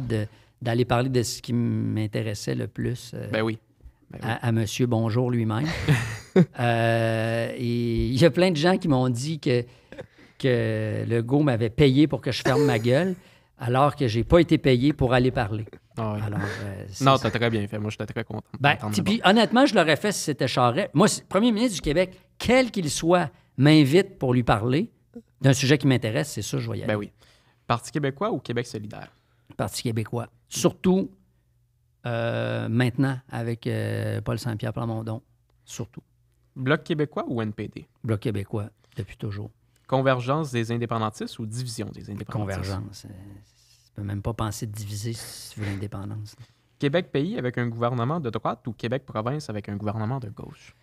d'aller parler de ce qui m'intéressait le plus. Euh, ben, ben oui. À, Monsieur Bonjour lui-même. (laughs) Euh, il y a plein de gens qui m'ont dit que, que le go m'avait payé pour que je ferme ma gueule alors que j'ai pas été payé pour aller parler. Ah euh, (laughs) non, tu as très bien fait. Moi, j'étais très content. Ben, honnêtement, je l'aurais fait si c'était Charret. Moi, premier ministre du Québec, quel qu'il soit, m'invite pour lui parler d'un sujet qui m'intéresse, c'est ça, je voyais. Ben oui. Parti québécois ou Québec solidaire? Parti québécois. Surtout euh, maintenant avec euh, Paul Saint-Pierre Plamondon. Surtout. Bloc québécois ou NPD? Bloc québécois, depuis toujours. Convergence des indépendantistes ou division des indépendantistes? Convergence. Euh, tu peux même pas penser de diviser si l'indépendance. Québec pays avec un gouvernement de droite ou Québec province avec un gouvernement de gauche?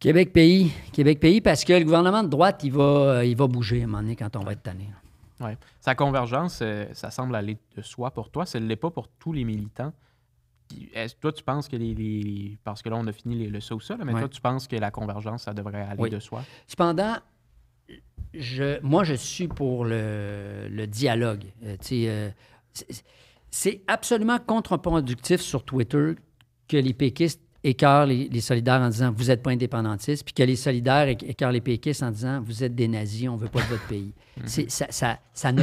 Québec pays. Québec pays parce que le gouvernement de droite, il va, euh, il va bouger à un moment donné quand on va être tanné. Oui. Sa convergence, euh, ça semble aller de soi pour toi. Ce ne l'est pas pour tous les militants. toi, tu penses que les, Parce que là, on a fini les, le ou ça, mais toi, tu penses que la convergence, ça devrait aller de soi? Cependant, je, moi, je suis pour le, dialogue. Euh, euh, c'est absolument contre-productif sur Twitter que les péquistes écart les, solidaires en disant vous n'êtes pas indépendantistes, puis que les solidaires écartent les péquistes en disant vous êtes des nazis, on ne veut pas de votre pays. Mm-hmm. ça, ça, ne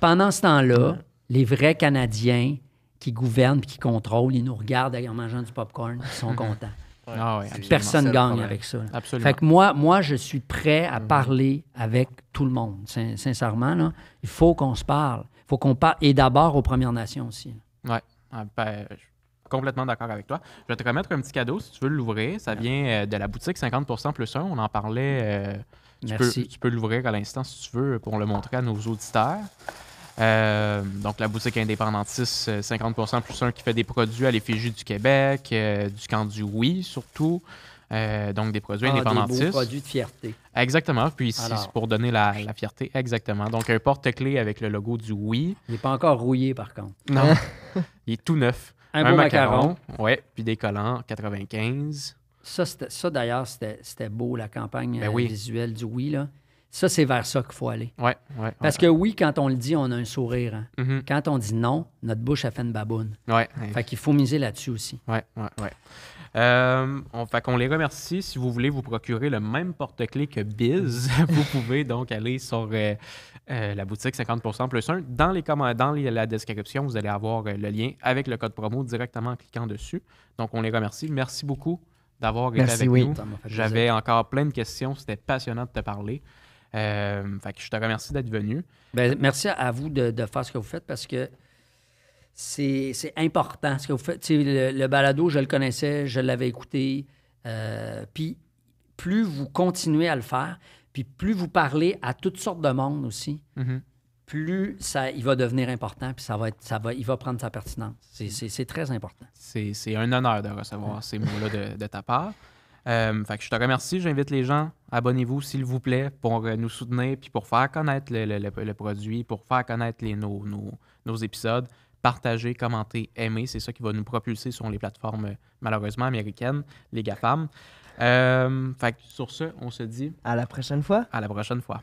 Pendant ce temps-là, les vrais Canadiens qui gouvernent qui contrôlent, ils nous regardent en mangeant du popcorn, ils sont mm-hmm. contents. Ah personne gagne avec ça. Fait que moi, moi, je suis prêt à mhm. parler avec tout le monde, sincèrement. Il faut qu'on se parle. Il faut qu'on parle. Et d'abord aux Premières Nations aussi. Oui. Ah, ben, complètement d'accord avec toi. Je vais te remettre un petit cadeau si tu veux l'ouvrir. Ça vient euh, de la boutique 50 plus 1. On en parlait. Euh, tu peux l'ouvrir à l'instant si tu veux pour le montrer à nos auditeurs. Euh, donc, la boutique indépendantiste, 50% euh, plus un qui fait des produits à l'effigie du Québec, euh, du camp du Oui surtout. donc, des produits ah, Des produits de fierté. Exactement. Puis, c'est pour donner la, fierté. Exactement. Donc, un porte-clés avec le logo du Oui. Il n'est pas encore rouillé, par contre. Non. Hein? (laughs) Il est tout neuf. Un, macaron. Oui. Ouais. Puis des collants, 95. Ça, ça d'ailleurs, c'était beau, la campagne ben visuelle du Oui. Là. Ça, c'est vers ça qu'il faut aller. Ouais, Parce que oui, quand on le dit, on a un sourire. Hein. Mm-hmm. Quand on dit non, notre bouche a fait une baboune. Ouais, Fait qu'il faut miser là-dessus aussi. Ouais, ouais, ouais. Euh, on, fait qu'on les remercie. Si vous voulez vous procurer le même porte-clés que Biz, (laughs) vous pouvez donc aller sur euh, euh, la boutique 50% plus 1. Dans, les dans la description, vous allez avoir le lien avec le code promo directement en cliquant dessus. Donc, on les remercie. Merci beaucoup d'avoir été avec oui. nous. J'avais encore plein de questions. C'était passionnant de te parler. Euh, fait je te remercie d'être venu. Ben, merci à vous de, faire ce que vous faites parce que c'est important ce que vous faites. Le, balado, je le connaissais, je l'avais écouté. Euh, puis plus vous continuez à le faire, puis plus vous parlez à toutes sortes de monde aussi, mm-hmm. plus ça, il va devenir important, puis ça va être, ça va, il va prendre sa pertinence. C'est très important. C'est un honneur de recevoir ces mots-là de, ta part. Euh, je te remercie. J'invite les gens, abonnez-vous s'il vous plaît pour euh, nous soutenir puis pour faire connaître le, produit, pour faire connaître les, nos, épisodes. Partagez, commentez, aimez. C'est ça qui va nous propulser sur les plateformes malheureusement américaines, les GAFAM. Euh, fait sur ce, on se dit. À la prochaine fois. À la prochaine fois.